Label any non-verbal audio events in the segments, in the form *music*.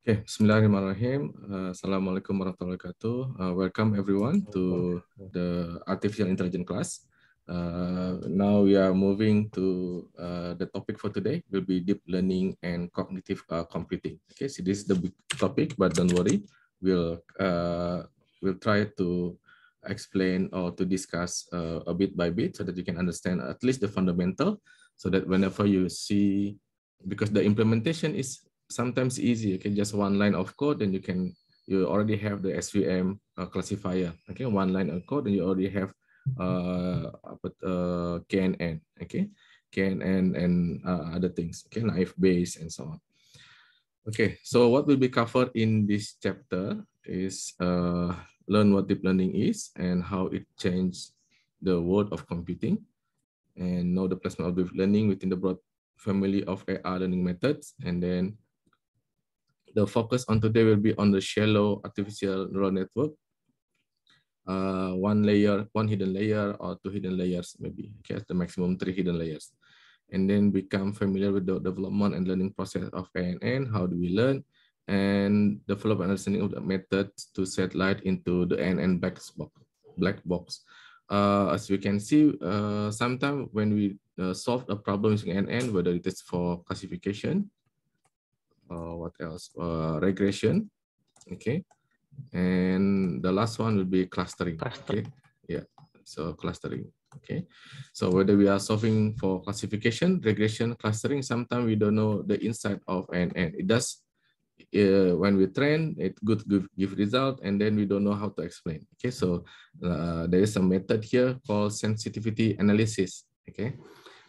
Okay, Bismillahirrahmanirrahim. Uh, Assalamualaikum warahmatullahi wabarakatuh. Uh, welcome everyone to the artificial intelligence class. Uh, now we are moving to uh, the topic for today will be deep learning and cognitive uh, computing. Okay, so this is the big topic, but don't worry, we'll uh, we'll try to explain or to discuss uh, a bit by bit so that you can understand at least the fundamental, so that whenever you see, because the implementation is sometimes easy. You can just one line of code and you can you already have the SVM uh, classifier. Okay, one line of code and you already have uh, but, uh KNN. Okay, KNN and uh, other things. Okay, knife base and so on. Okay, so what will be covered in this chapter is uh, learn what deep learning is and how it changed the world of computing and know the placement of deep learning within the broad family of AI learning methods and then the focus on today will be on the shallow artificial neural network. Uh, one layer, one hidden layer or two hidden layers, maybe, okay, at the maximum three hidden layers. And then become familiar with the development and learning process of ANN, how do we learn, and develop understanding of the method to set light into the ANN black box. Black box. Uh, as we can see, uh, sometimes when we uh, solve a problem using NN, whether it is for classification, uh, what else? Uh, regression, okay. And the last one will be clustering, clustering. okay? Yeah, so clustering, okay. So whether we are solving for classification, regression, clustering, sometimes we don't know the insight of and and It does, uh, when we train, it good give, give result, and then we don't know how to explain, okay? So uh, there is a method here called sensitivity analysis, okay?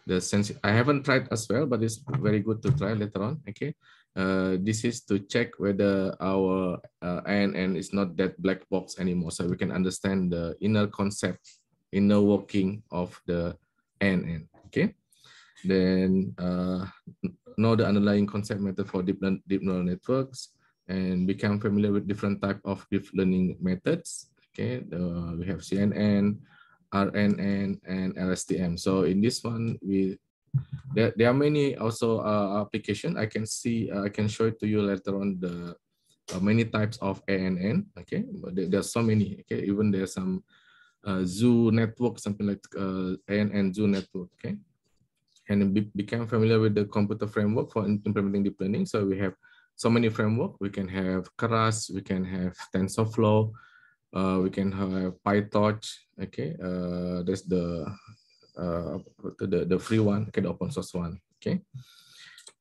the sense I haven't tried as well, but it's very good to try later on. Okay. Uh, this is to check whether our uh, INN is not that black box anymore. So we can understand the inner concept, inner working of the INN, okay? Then uh, know the underlying concept method for deep, deep neural networks and become familiar with different type of deep learning methods. Okay, uh, we have CNN, RNN, and LSTM. So in this one, we there, there are many also uh, application. I can see, uh, I can show it to you later on the uh, many types of ANN. Okay, but there, there are so many. Okay, even there's some uh, zoo network, something like uh, ANN zoo network. Okay, and be, become familiar with the computer framework for implementing deep learning. So we have so many framework. We can have Keras, we can have TensorFlow, uh, we can have PyTorch. Okay, uh, that's the uh, the, the free one, okay, the open source one, okay?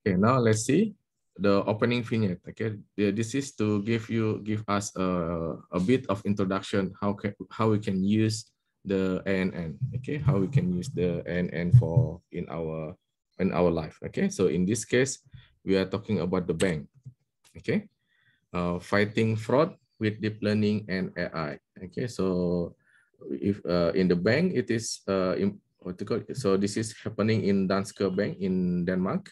Okay, now let's see the opening vignette, okay? This is to give you, give us a, a bit of introduction, how, can, how we can use the ANN, okay? How we can use the ANN for in our, in our life, okay? So in this case, we are talking about the bank, okay? Uh, fighting fraud with deep learning and AI, okay? So if uh, in the bank it is uh, what to call it? so this is happening in Danske Bank in Denmark.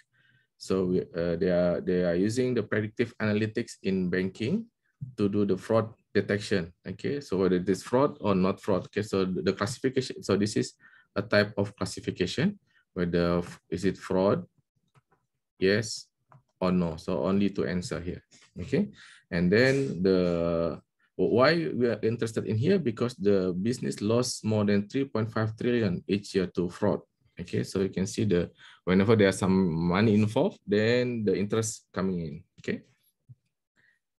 So uh, they are they are using the predictive analytics in banking to do the fraud detection. Okay, so whether it is fraud or not fraud. Okay, so the classification. So this is a type of classification. Whether is it fraud, yes or no. So only to answer here. Okay, and then the why we are interested in here? Because the business lost more than 3.5 trillion each year to fraud. Okay, so you can see the whenever there's some money involved, then the interest coming in. Okay.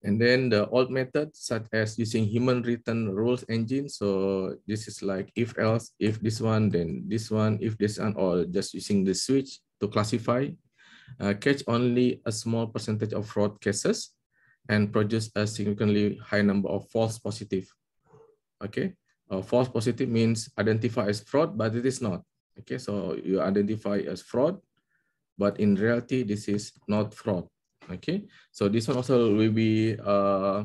And then the old method, such as using human written rules engine. So this is like if else, if this one, then this one, if this one, or just using the switch to classify. Uh, catch only a small percentage of fraud cases and produce a significantly high number of false positive. Okay, uh, false positive means identify as fraud, but it is not. Okay, so you identify as fraud, but in reality, this is not fraud. Okay, so this one also will be uh,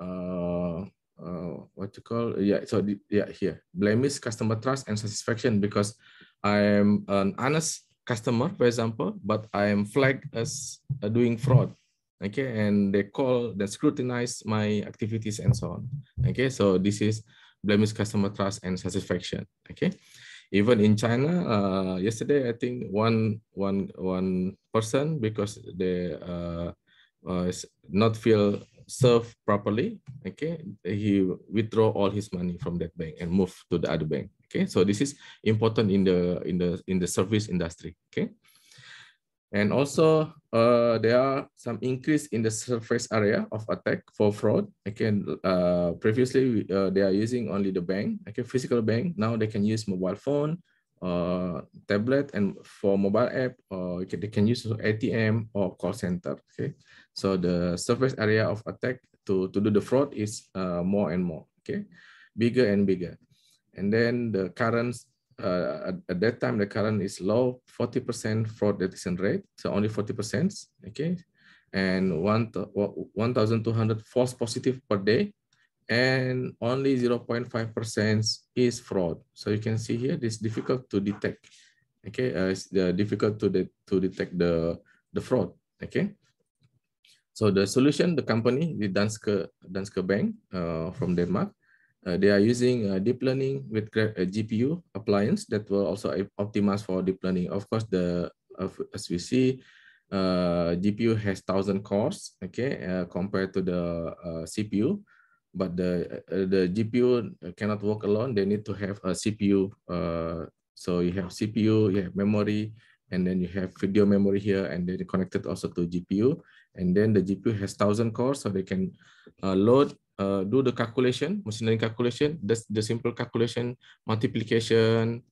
uh, uh what you call yeah. So yeah, here blemish customer trust and satisfaction because I am an honest customer, for example, but I am flagged as uh, doing fraud okay and they call they scrutinize my activities and so on okay so this is blemish customer trust and satisfaction okay even in china uh, yesterday i think one one one person because they uh, uh, not feel served properly okay he withdraw all his money from that bank and move to the other bank okay so this is important in the in the in the service industry okay and also, uh, there are some increase in the surface area of attack for fraud. Again, uh, previously we, uh, they are using only the bank, okay, physical bank. Now they can use mobile phone, uh, tablet, and for mobile app, or uh, they can use ATM or call center. Okay, so the surface area of attack to to do the fraud is uh, more and more. Okay, bigger and bigger, and then the current uh, at, that time the current is low 40% fraud detection rate so only 40% okay and 1200 false positive per day and only 0.5% is fraud so you can see here this difficult to detect okay uh, it's uh, difficult to de to detect the the fraud okay so the solution the company the Danske Danske Bank uh, from Denmark uh, they are using uh, deep learning with GPU uh, appliance that were also optimized for deep learning. Of course, the as we see, uh, GPU has thousand cores, okay, uh, compared to the uh, CPU. But the the GPU cannot work alone. They need to have a CPU. so you have CPU, you have memory, and then you have video memory here, and then connected also to GPU. And then the GPU has thousand cores, so they can load uh, do the calculation, machine learning calculation, that's the simple calculation, multiplication,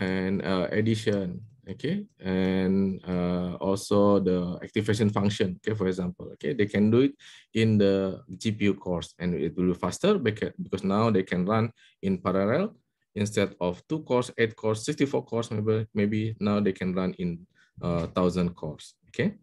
and uh, addition, okay? And uh, also the activation function, okay, for example, okay? They can do it in the GPU course and it will be faster because now they can run in parallel instead of two cores, eight cores, 64 cores, maybe, maybe now they can run in uh, 1,000 cores, okay?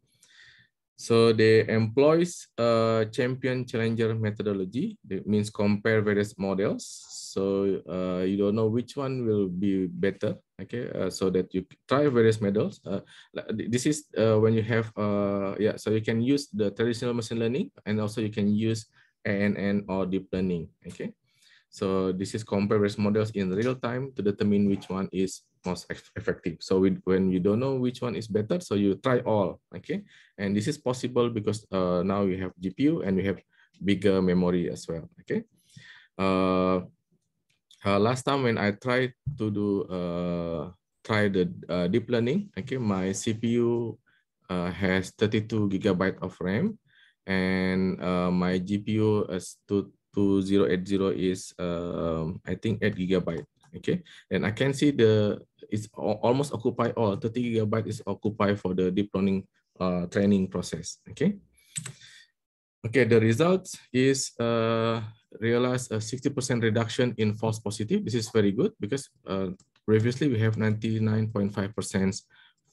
So they employs a champion challenger methodology. It means compare various models. So uh, you don't know which one will be better. Okay, uh, so that you try various models. Uh, this is uh, when you have, uh, yeah, so you can use the traditional machine learning and also you can use ANN or deep learning. Okay. So this is compare risk models in real time to determine which one is most effective. So we, when you don't know which one is better, so you try all, okay? And this is possible because uh, now we have GPU and we have bigger memory as well, okay? Uh, uh, last time when I tried to do, uh, try the uh, deep learning, okay, my CPU uh, has 32 gigabyte of RAM and uh, my GPU is two, 2080 is uh, I think 8 gigabyte. Okay, and I can see the it's almost occupied all 30 gigabyte is occupied for the deep learning uh, training process. Okay, okay, the result is uh, a 60% reduction in false positive. This is very good because uh, previously we have 99.5%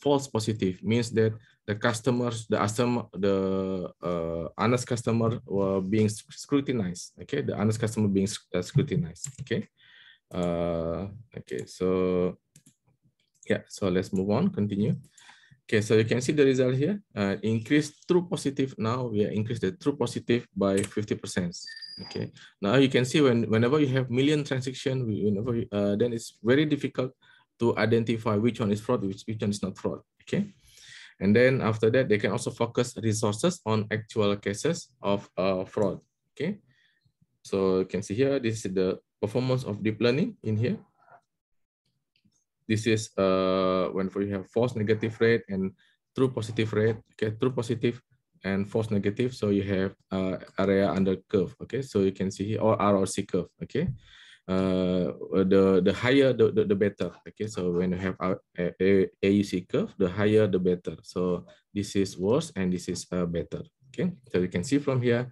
false positive means that the customers, the assume, the uh, honest customer were being scrutinized. Okay, the honest customer being uh, scrutinized. Okay, uh, okay. So yeah, so let's move on. Continue. Okay, so you can see the result here. Uh, increase true positive. Now we are increased the true positive by fifty percent. Okay. Now you can see when whenever you have million transaction, whenever you, uh, then it's very difficult to identify which one is fraud, which, which one is not fraud, okay? And then after that, they can also focus resources on actual cases of uh, fraud, okay? So you can see here, this is the performance of deep learning in here. This is uh, when you have false negative rate and true positive rate, okay, true positive and false negative. So you have uh, area under curve, okay? So you can see here, or ROC curve, okay? uh, the the higher the, the, the, better okay so when you have a, AUC curve the higher the better so this is worse and this is uh, better okay so you can see from here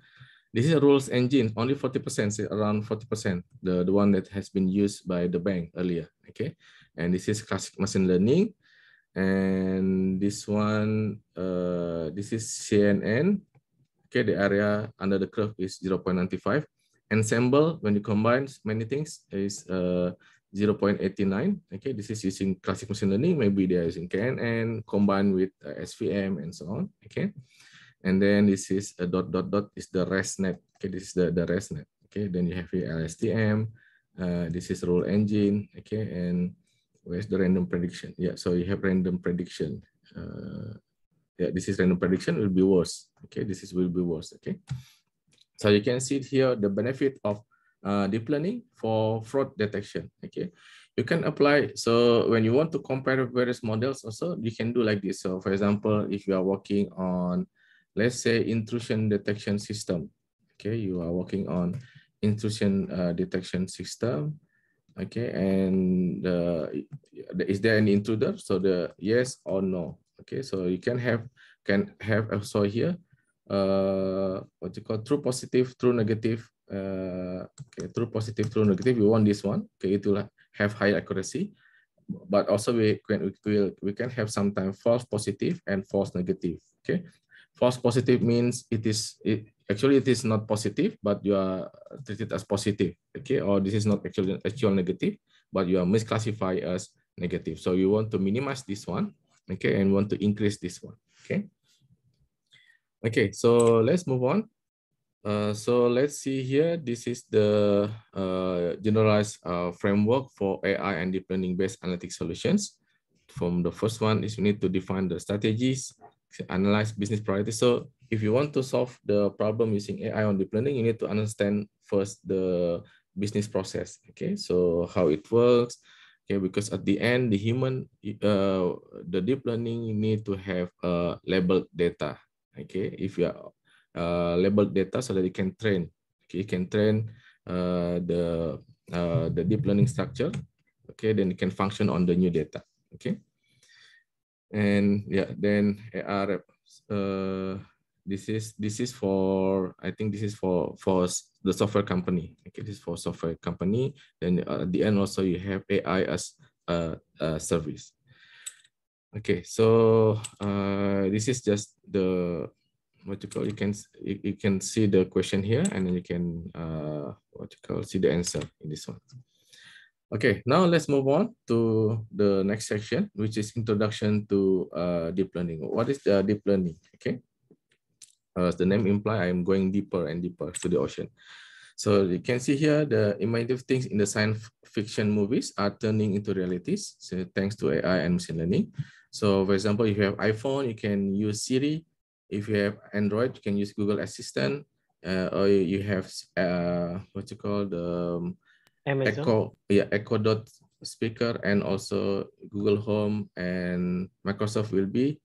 this is a rules engine only 40 percent around 40 percent the, the one that has been used by the bank earlier okay and this is classic machine learning and this one uh, this is CNN okay the area under the curve is 0 0.95 ensemble, when you combine many things, is uh, 0.89. Okay, this is using classic machine learning. Maybe they are using KNN combined with uh, SVM and so on. Okay, and then this is a dot dot dot is the ResNet. Okay, this is the the ResNet. Okay, then you have here LSTM. Uh, this is rule engine. Okay, and where's the random prediction? Yeah, so you have random prediction. Uh, yeah, this is random prediction will be worse. Okay, this is will be worse. Okay. So you can see here the benefit of uh, deep learning for fraud detection. Okay, you can apply. So when you want to compare various models also, you can do like this. So for example, if you are working on, let's say intrusion detection system. Okay, you are working on intrusion uh, detection system. Okay, and uh, is there an intruder? So the yes or no. Okay, so you can have can have uh, saw here uh, what you call true positive, true negative. Uh, okay, true positive, true negative. We want this one. Okay, it will have higher accuracy, but also we can we will we can have sometimes false positive and false negative. Okay, false positive means it is it actually it is not positive, but you are treated as positive. Okay, or this is not actually actual negative, but you are misclassified as negative. So you want to minimize this one. Okay, and want to increase this one. Okay. Okay, so let's move on. Uh, so let's see here. This is the uh, generalized uh, framework for AI and deep learning based analytic solutions. From the first one is we need to define the strategies, analyze business priorities. So if you want to solve the problem using AI on deep learning, you need to understand first the business process. Okay, so how it works. Okay, because at the end, the human, uh, the deep learning need to have uh, labeled data. Okay, if you are uh, labeled data so that you can train. Okay, you can train uh, the uh, the deep learning structure. Okay, then it can function on the new data. Okay, and yeah, then AR. Uh, this is this is for I think this is for for the software company. Okay, this is for software company. Then uh, at the end also you have AI as a, uh, a service. Okay, so uh, this is just the what you call you can you, you can see the question here and then you can uh, what you call see the answer in this one. Okay, now let's move on to the next section, which is introduction to uh, deep learning. What is the uh, deep learning? Okay, as uh, the name imply, I am going deeper and deeper to the ocean. So you can see here the imaginative things in the science fiction movies are turning into realities so thanks to AI and machine learning. So for example, if you have iPhone, you can use Siri. If you have Android, you can use Google Assistant. Uh, or you have uh, what you call the um, Amazon. Echo, yeah, Echo Dot speaker and also Google Home and Microsoft will be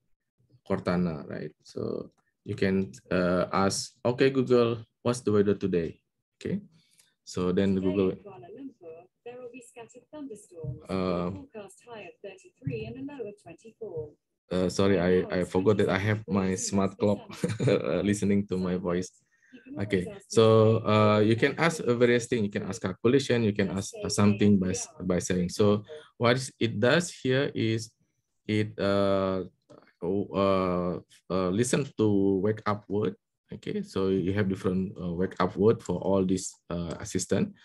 Cortana, right? So you can uh, ask, okay, Google, what's the weather today? Okay, so then Google be scattered thunderstorms. Uh, forecast high of 33 and a low of 24. Uh, sorry, I, I forgot that I have my smart clock *laughs* listening to my voice. Okay, so uh, you can ask various things. You can ask calculation. You can ask uh, something by by saying. So what it does here is it uh, uh, uh, listen to wake up word. Okay, so you have different uh, wake up word for all this uh, assistant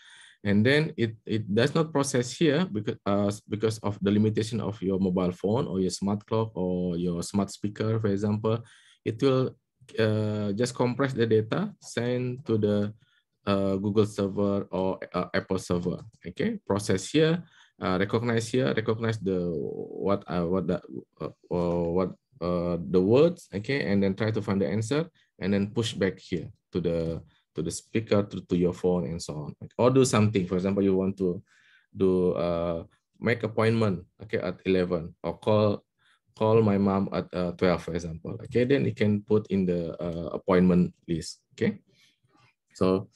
and then it, it does not process here because, uh, because of the limitation of your mobile phone or your smart clock or your smart speaker, for example, it will uh, just compress the data, send to the uh, Google server or uh, Apple server. Okay, process here, uh, recognize here, recognize the what uh, what the uh, what uh, the words. Okay, and then try to find the answer, and then push back here to the to the speaker, to, to your phone, and so on. Or do something. For example, you want to do uh, make appointment okay at 11 or call call my mom at uh, 12 for example okay then you can put in the uh, appointment list okay so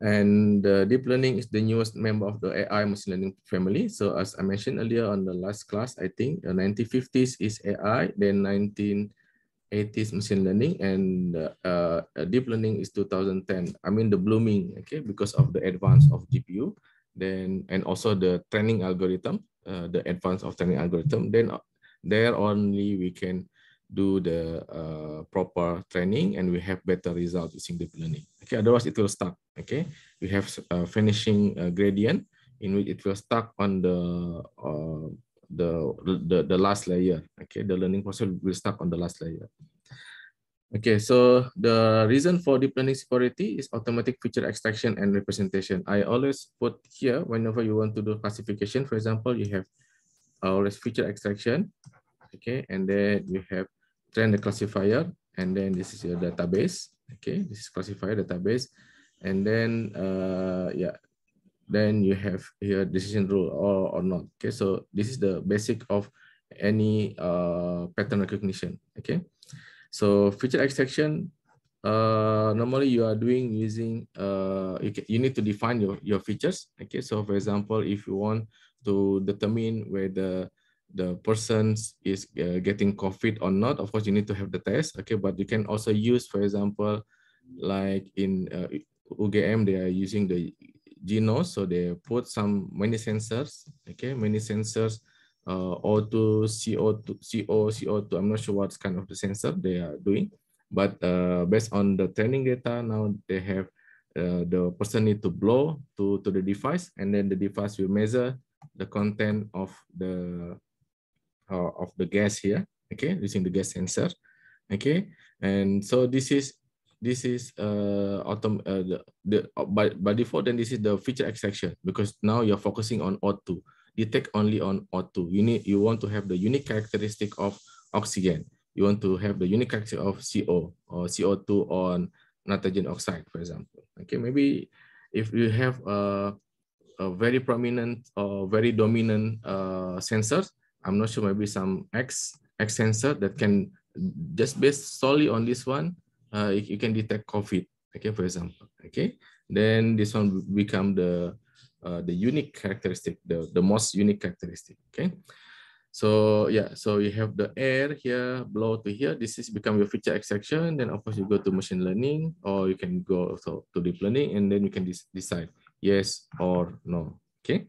and uh, deep learning is the newest member of the ai machine learning family so as i mentioned earlier on the last class i think uh, the 1950s is ai then 19 it is machine learning and uh, uh, deep learning is 2010. I mean the blooming, okay, because of the advance of GPU, then and also the training algorithm, uh, the advance of training algorithm. Then uh, there only we can do the uh, proper training and we have better result using deep learning. Okay, otherwise it will stuck. Okay, we have uh, finishing gradient in which it will stuck on the the, the, the last layer. Okay, the learning process will start on the last layer. Okay, so the reason for deep learning security is automatic feature extraction and representation. I always put here whenever you want to do classification, for example, you have uh, always feature extraction, okay, and then you have train the classifier, and then this is your database, okay, this is classifier database, and then uh, yeah, then you have here decision rule or, or not. Okay, so this is the basic of any uh, pattern recognition. Okay, so feature extraction, uh, normally you are doing using, uh, you, can, you need to define your, your features. Okay, so for example, if you want to determine whether the person is uh, getting COVID or not, of course you need to have the test. Okay, but you can also use, for example, like in uh, UGM, they are using the Genos, so they put some many sensors, okay, many sensors, uh, O2, CO2, CO, CO2. I'm not sure what kind of the sensor they are doing, but uh, based on the training data, now they have uh, the person need to blow to to the device, and then the device will measure the content of the uh, of the gas here, okay, using the gas sensor, okay, and so this is this is uh, autom uh, the, the uh, by, by default, then this is the feature extraction because now you're focusing on O2. Detect only on O2. You need you want to have the unique characteristic of oxygen. You want to have the unique characteristic of CO or CO2 on nitrogen oxide, for example. Okay, maybe if you have a, a very prominent or very dominant uh, sensor, I'm not sure, maybe some X, X sensor that can just based solely on this one, uh, you, can detect COVID, okay, for example, okay? Then this one become the, uh, the unique characteristic, the, the most unique characteristic, okay? So yeah, so you have the air here, blow to here. This is become your feature extraction. Then of course you go to machine learning or you can go also to deep learning and then you can decide yes or no, okay?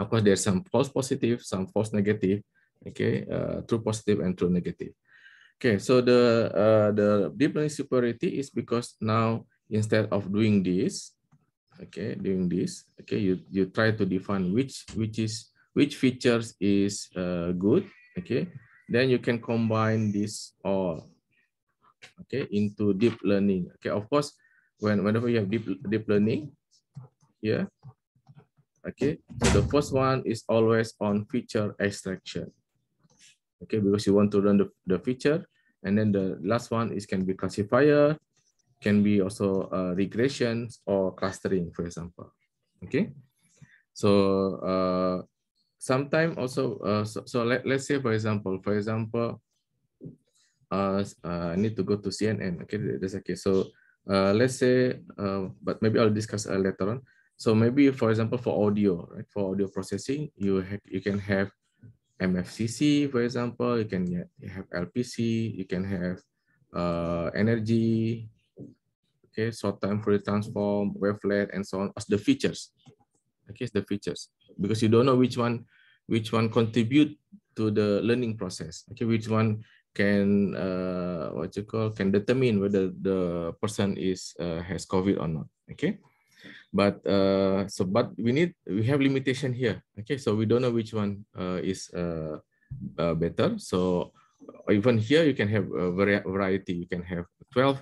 Of course, there's some false positive, some false negative, okay? Uh, true positive and true negative. Okay, so the uh, the deep learning superiority is because now instead of doing this, okay, doing this, okay, you you try to define which which is which features is uh, good, okay, then you can combine this all, okay, into deep learning. Okay, of course, when whenever you have deep deep learning, yeah, okay, so the first one is always on feature extraction okay because you want to learn the, the feature and then the last one is can be classifier, can be also uh, regression or clustering, for example. Okay. So uh, sometimes also, uh, so, so, let, let's say, for example, for example, uh, uh I need to go to CNN. Okay, that's okay. So uh, let's say, but maybe I'll discuss later on. So maybe, for example, for audio, right? For audio processing, you you can have MFCC, for example, you can have LPC, you can have uh, energy, okay, short time Fourier transform, wavelet, and so on as the features. Okay, the features because you don't know which one, which one contribute to the learning process. Okay, which one can uh, what you call can determine whether the person is uh, has COVID or not. Okay. But uh, so, but we need we have limitation here. Okay, so we don't know which one uh, is uh, uh, better. So uh, even here you can have a variety. You can have 12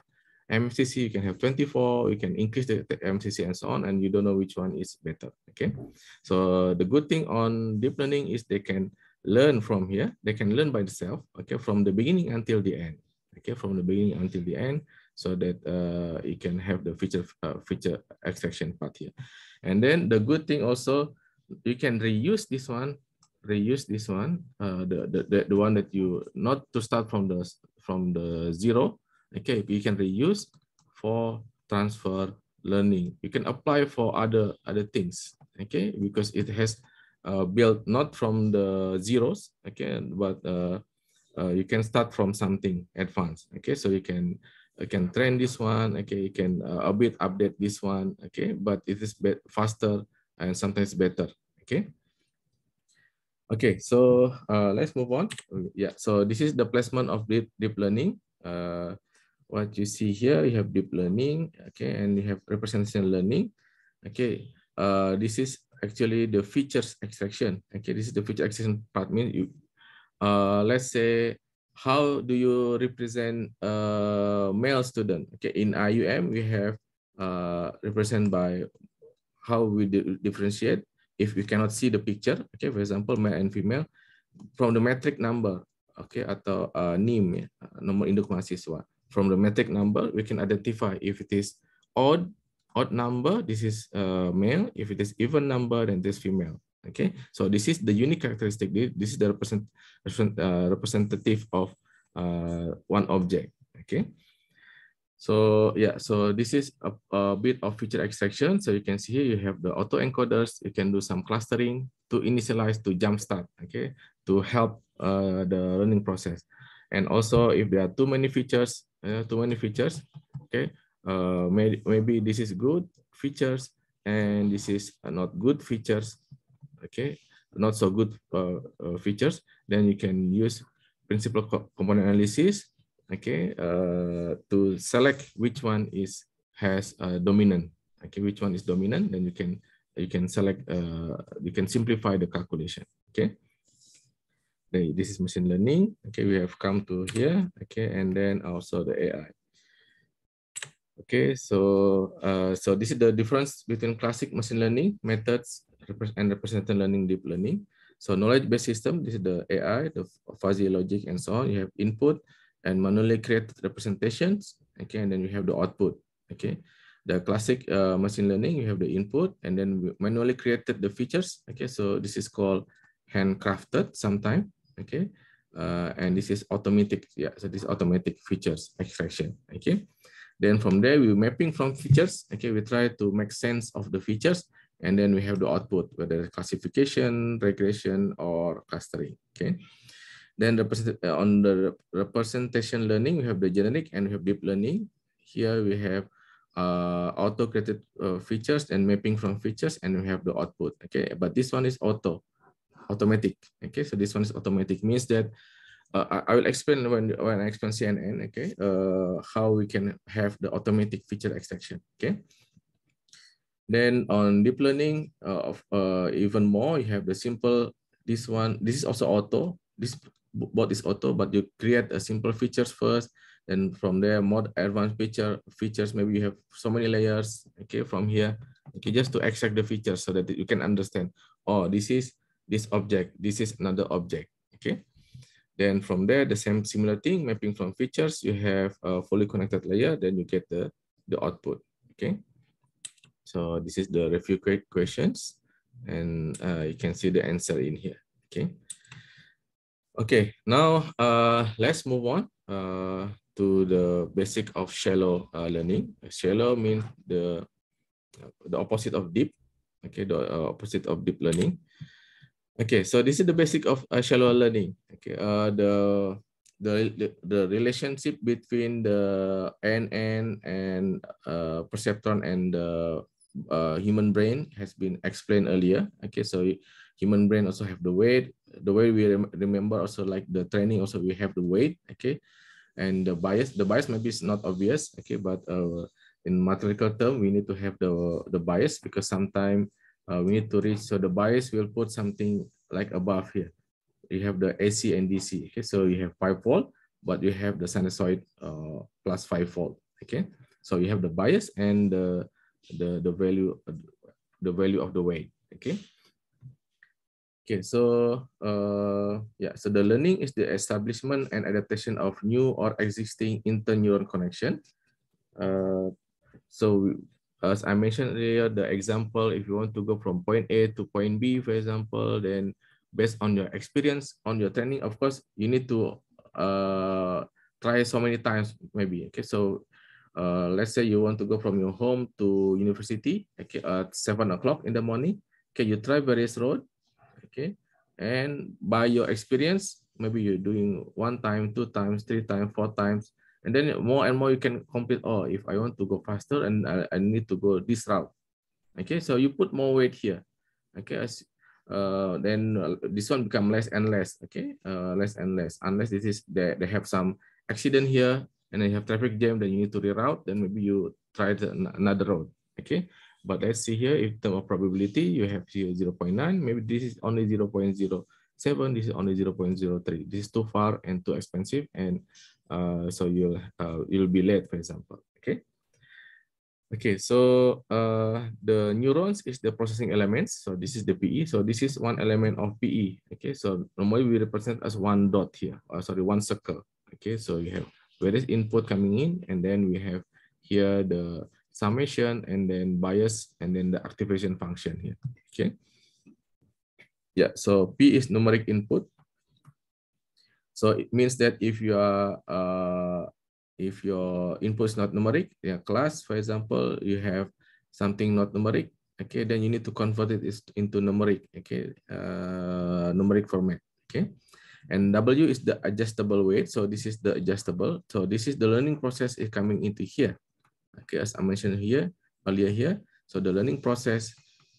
MCC, you can have 24, you can increase the, the MCC and so on, and you don't know which one is better. Okay, so the good thing on deep learning is they can learn from here. They can learn by themselves. Okay, from the beginning until the end. Okay, from the beginning until the end, so that uh, you can have the feature uh, feature extraction part here. And then the good thing also, you can reuse this one, reuse this one, uh, the, the, the one that you, not to start from the, from the zero, okay, you can reuse for transfer learning. You can apply for other, other things, okay, because it has uh, built not from the zeros, okay, but uh, uh, you can start from something advanced, okay, so you can I can train this one. Okay, you can uh, a bit update this one. Okay, but it is faster and sometimes better. Okay. Okay, so uh, let's move on. Yeah, so this is the placement of deep deep learning. Uh, what you see here, you have deep learning. Okay, and you have representation learning. Okay, this is actually the features extraction. Okay, this is the feature extraction part. Mean you, uh, let's say how do you represent a male student? Okay, in IUM, we have uh, represent by how we differentiate. If we cannot see the picture, okay, for example, male and female, from the metric number, okay, atau uh, NIM, ya, uh, nomor induk mahasiswa. From the metric number, we can identify if it is odd, odd number, this is uh, male. If it is even number, then this female. Okay, so this is the unique characteristic. This is the represent, uh, representative of uh, one object. Okay, so yeah, so this is a, a bit of feature extraction. So you can see here you have the auto encoders. You can do some clustering to initialize to jump start. Okay, to help uh, the learning process, and also if there are too many features, uh, too many features. Okay, uh, maybe maybe this is good features and this is not good features okay, not so good uh, uh, features, then you can use principal co component analysis, okay, uh, to select which one is has a dominant, okay, which one is dominant, then you can you can select, uh, you can simplify the calculation, okay. This is machine learning, okay, we have come to here, okay, and then also the AI. Okay, so uh, so this is the difference between classic machine learning methods and representation learning, deep learning. So knowledge-based system, this is the AI, the fuzzy logic, and so on. You have input and manually created representations. Okay, and then you have the output. Okay, the classic uh, machine learning, you have the input and then manually created the features. Okay, so this is called handcrafted sometime. Okay, uh, and this is automatic. Yeah, so this automatic features extraction. Okay. Then from there, we mapping from features. Okay, we try to make sense of the features, and then we have the output, whether classification, regression, or clustering. Okay. Then uh, on the representation learning, we have the generic and we have deep learning. Here we have uh, auto-created uh, features and mapping from features, and we have the output. Okay, but this one is auto, automatic. Okay, so this one is automatic means that uh, I will explain when, when I explain CNN, okay, uh, how we can have the automatic feature extraction, okay. Then on deep learning, uh, of, uh, even more, you have the simple, this one, this is also auto, this bot is auto, but you create a simple features first, and from there, more advanced feature features, maybe you have so many layers, okay, from here, okay, just to extract the features so that you can understand, oh, this is this object, this is another object, okay. Then from there, the same similar thing, mapping from features, you have a fully connected layer, then you get the, the output, okay? So this is the review quick questions, and uh, you can see the answer in here, okay? Okay, now uh, let's move on uh, to the basic of shallow uh, learning. Shallow means the, the opposite of deep, okay, the uh, opposite of deep learning. Okay, so this is the basic of uh, shallow learning. Okay, uh, the, the the the relationship between the NN and uh, perceptron and the uh, human brain has been explained earlier. Okay, so human brain also have the weight. The way we rem remember also like the training also we have the weight. Okay, and the bias. The bias maybe is not obvious. Okay, but uh, in mathematical term we need to have the the bias because sometimes uh, we need to reach. So the bias will put something like above here. You have the AC and DC. Okay, so you have 5 volt, but you have the sinusoid uh, plus 5 volt. Okay, so you have the bias and the the the value the value of the weight. Okay. Okay, so uh, yeah, so the learning is the establishment and adaptation of new or existing interneuron connection. Uh, so as I mentioned earlier, the example, if you want to go from point A to point B, for example, then based on your experience, on your training, of course, you need to uh, try so many times maybe. Okay, so uh, let's say you want to go from your home to university okay, at 7 o'clock in the morning. Okay, you try various road. Okay, and by your experience, maybe you're doing one time, two times, three times, four times, and then more and more you can compute, oh, if I want to go faster and I, I need to go this route. Okay, so you put more weight here. Okay, as, uh, then uh, this one become less and less, okay, uh, less and less, unless this is they, they have some accident here and they have traffic jam, then you need to reroute, then maybe you try the, another road, okay? But let's see here, if term of probability, you have here 0 0.9, maybe this is only 0 0.0 7, this is only 0.03. This is too far and too expensive, and uh, so you'll, uh, you'll be late, for example, okay? Okay, so uh, the neurons is the processing elements. So this is the PE. So this is one element of PE. Okay, so normally we represent as one dot here, or sorry, one circle. Okay, so you have where is input coming in, and then we have here the summation, and then bias, and then the activation function here. Okay, yeah, so P is numeric input. So it means that if you are uh, if your input is not numeric, yeah, class, for example, you have something not numeric, okay, then you need to convert it into numeric, okay, uh, numeric format, okay. And W is the adjustable weight. So this is the adjustable. So this is the learning process is coming into here. Okay, as I mentioned here earlier here. So the learning process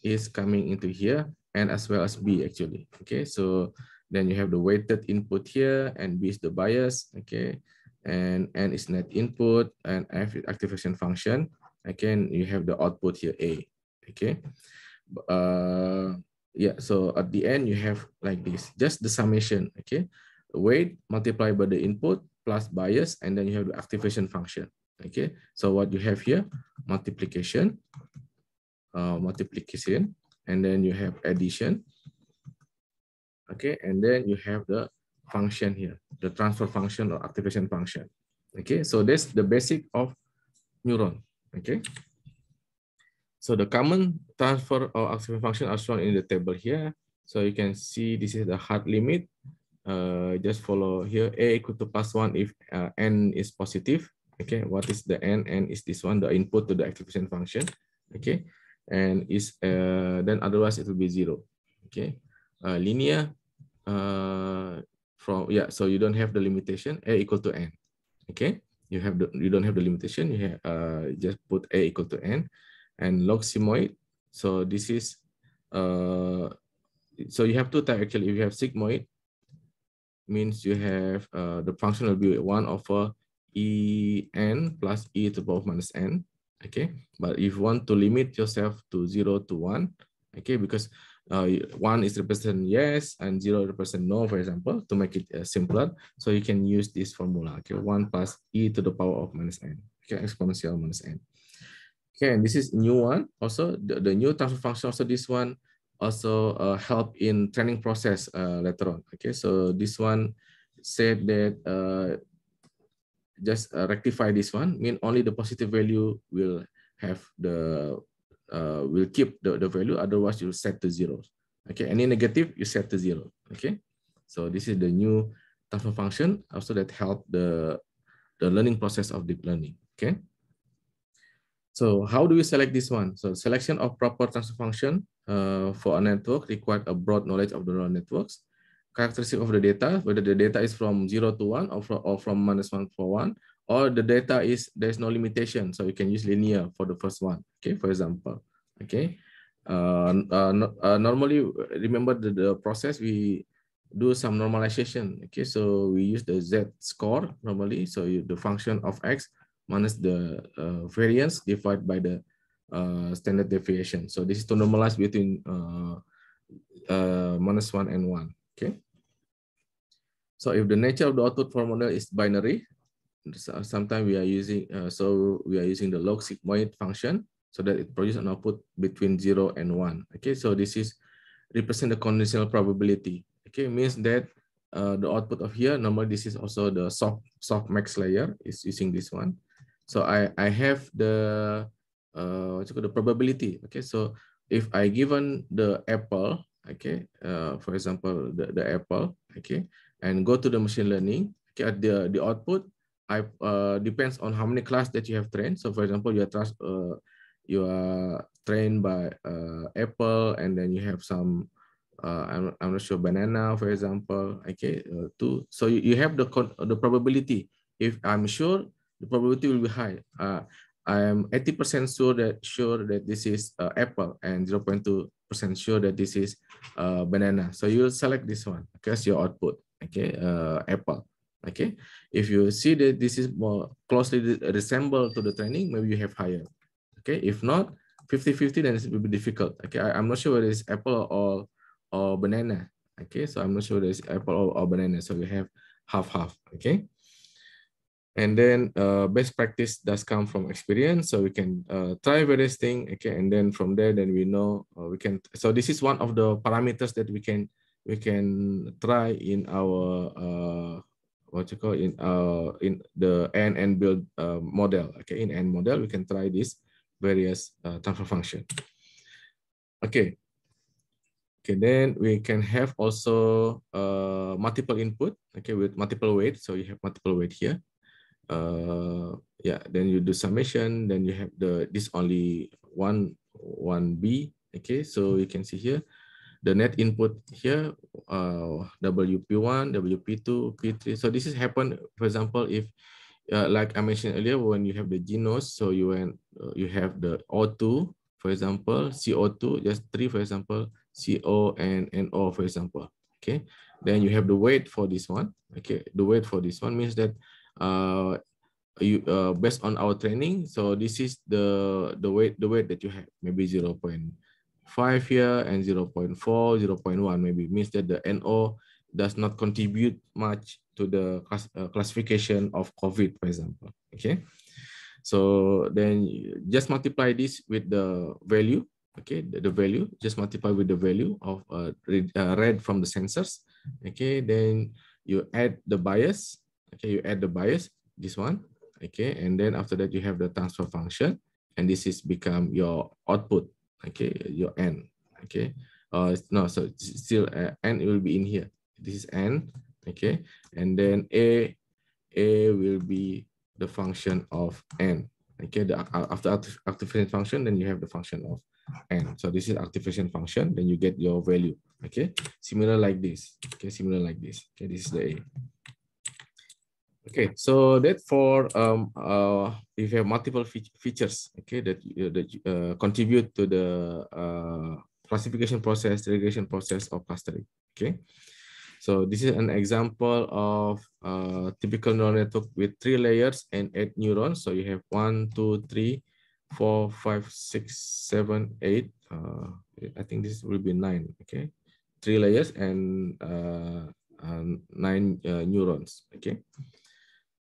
is coming into here and as well as B actually. Okay, so then you have the weighted input here and B is the bias. Okay, and N is net input and F is activation function. Again, you have the output here A. Okay, uh, yeah, so at the end you have like this, just the summation. Okay, weight multiplied by the input plus bias and then you have the activation function. Okay, so what you have here, multiplication, uh, multiplication, and then you have addition. Okay, and then you have the function here, the transfer function or activation function. Okay, so that's the basic of neuron. Okay. So the common transfer or activation function are shown in the table here. So you can see this is the hard limit. Uh, just follow here a equal to plus one if uh, n is positive. Okay, what is the n? n is this one, the input to the activation function. Okay, and is uh, then otherwise it will be zero. Okay, uh, linear uh, from yeah. So you don't have the limitation a equal to n. Okay, you have the, you don't have the limitation. You have, uh, just put a equal to n, and sigmoid. So this is uh, so you have two type actually. If you have sigmoid, means you have uh, the function will be one over e n plus e to the power of minus n okay but if you want to limit yourself to 0 to 1 okay because uh, 1 is represent yes and 0 represent no for example to make it uh, simpler so you can use this formula okay 1 plus e to the power of minus n okay exponential minus n okay and this is new one also the, the new transfer function also this one also uh, help in training process uh, later on okay so this one said that uh, just uh, rectify this one mean only the positive value will have the uh, will keep the, the value otherwise you set to zero okay any negative you set to zero okay so this is the new transfer function also that help the the learning process of deep learning okay so how do we select this one so selection of proper transfer function uh, for a network required a broad knowledge of the neural networks characteristic of the data, whether the data is from 0 to 1 or from, or from minus 1 for 1, or the data is, there's no limitation, so you can use linear for the first one, okay, for example, okay. Uh, uh, no, uh, normally, remember the, the process, we do some normalization, okay, so we use the z-score normally, so you, the function of x minus the uh, variance divided by the uh, standard deviation. So this is to normalize between uh, uh, minus one and one. Okay. So if the nature of the output formula is binary, sometimes we are using uh, so we are using the log sigmoid function so that it produces an output between zero and one. Okay, so this is represent the conditional probability. Okay, means that uh, the output of here normally this is also the soft soft max layer is using this one. So I I have the uh what's it called the probability. Okay, so if I given the apple okay, uh, for example, the, the apple, okay, and go to the machine learning, okay, at the, the output, I, uh, depends on how many class that you have trained. So for example, you are, trust, uh, you are trained by uh, apple, and then you have some, uh, I'm, I'm not sure, banana, for example, okay, uh, two. So you, you have the, the probability. If I'm sure, the probability will be high. Uh, I am 80% sure that sure that this is uh, apple and 0.2% sure that this is uh, banana. So you select this one as your output, okay, uh, apple. Okay, if you see that this is more closely resemble to the training, maybe you have higher. Okay, if not 50-50, then it will be difficult. Okay, I, am not sure whether it's apple or, or banana. Okay, so I'm not sure whether it's apple or, or banana. So we have half-half, okay? And then uh, best practice does come from experience. So we can uh, try various things, okay? And then from there, then we know uh, we can, so this is one of the parameters that we can we can try in our, uh, what you call in our, uh, in the N and build uh, model, okay? In N model, we can try this various uh, transfer function. Okay. Okay, then we can have also uh, multiple input, okay, with multiple weight. So you have multiple weight here uh, yeah, then you do summation, then you have the this only one one B. Okay, so you can see here the net input here uh, WP1, WP2, P3. So this is happen, for example, if uh, like I mentioned earlier, when you have the genus, so you and uh, you have the O2, for example, CO2, just three, for example, CO and NO, for example. Okay, then you have the weight for this one. Okay, the weight for this one means that uh, you uh, based on our training so this is the the weight the weight that you have maybe 0.5 here and 0 0.4 0 0.1 maybe means that the no does not contribute much to the class, uh, classification of covid for example okay so then just multiply this with the value okay the, the value just multiply with the value of uh, read, uh, read from the sensors okay then you add the bias Okay, you add the bias, this one. Okay, and then after that, you have the transfer function. And this is become your output. Okay, your N. Okay, uh, no, so still uh, N will be in here. This is N. Okay, and then A, A will be the function of N. Okay, the, uh, after activation function, then you have the function of N. So this is activation function, then you get your value. Okay, similar like this. Okay, similar like this. Okay, this is the A. Okay, so that for um, uh, if you have multiple fe features, okay, that uh, that uh, contribute to the uh, classification process, segregation process of clustering. Okay, so this is an example of uh, typical neural network with three layers and eight neurons. So you have one, two, three, four, five, six, seven, eight. Uh, I think this will be nine. Okay, three layers and uh, uh nine uh, neurons. Okay.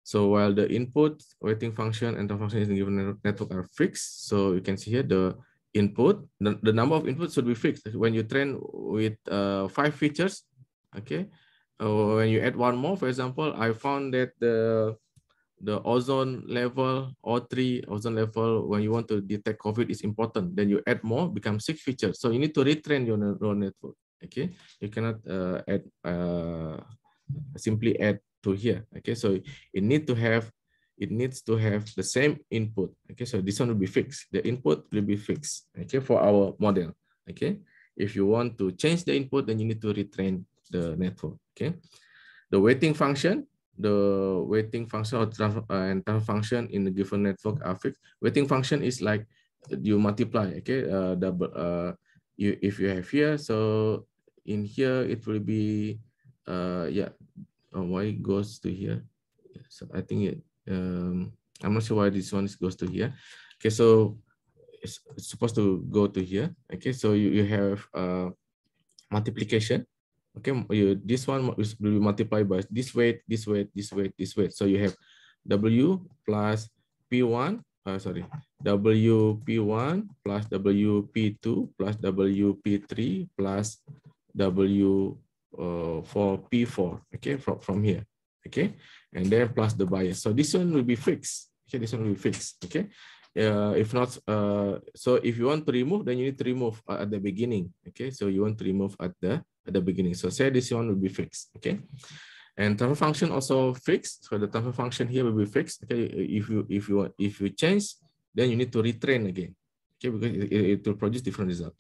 So while the input, waiting function, and the function in given network are fixed, so you can see here the input, the, the number of inputs should be fixed. When you train with uh, five features, okay, uh, when you add one more, for example, I found that the the ozone level, O3 ozone level, when you want to detect COVID is important. Then you add more, become six features. So you need to retrain your neural network. Okay, you cannot uh, add uh, simply add to here. Okay, so it need to have it needs to have the same input. Okay, so this one will be fixed. The input will be fixed. Okay, for our model. Okay, if you want to change the input, then you need to retrain the network. Okay, the weighting function, the weighting function or transfer, uh, transfer function in the given network are fixed. Weighting function is like you multiply. Okay, uh, double. Uh, you if you have here, so in here it will be, uh, yeah, Oh, why it goes to here. So I think it, um, I'm not sure why this one is goes to here. Okay, so it's, it's supposed to go to here. Okay, so you, you have uh, multiplication. Okay, you, this one will be multiplied by this weight, this weight, this weight, this weight. So you have W plus P1, uh, sorry, WP1 plus WP2 plus WP3 plus W uh, for P4, okay, from, from here, okay, and then plus the bias. So this one will be fixed, okay, this one will be fixed, okay. Uh, if not, uh, so if you want to remove, then you need to remove at the beginning, okay. So you want to remove at the at the beginning. So say this one will be fixed, okay. And transfer function also fixed. So the transfer function here will be fixed. Okay, if you if you want, if you change, then you need to retrain again, okay, because it, it will produce different result.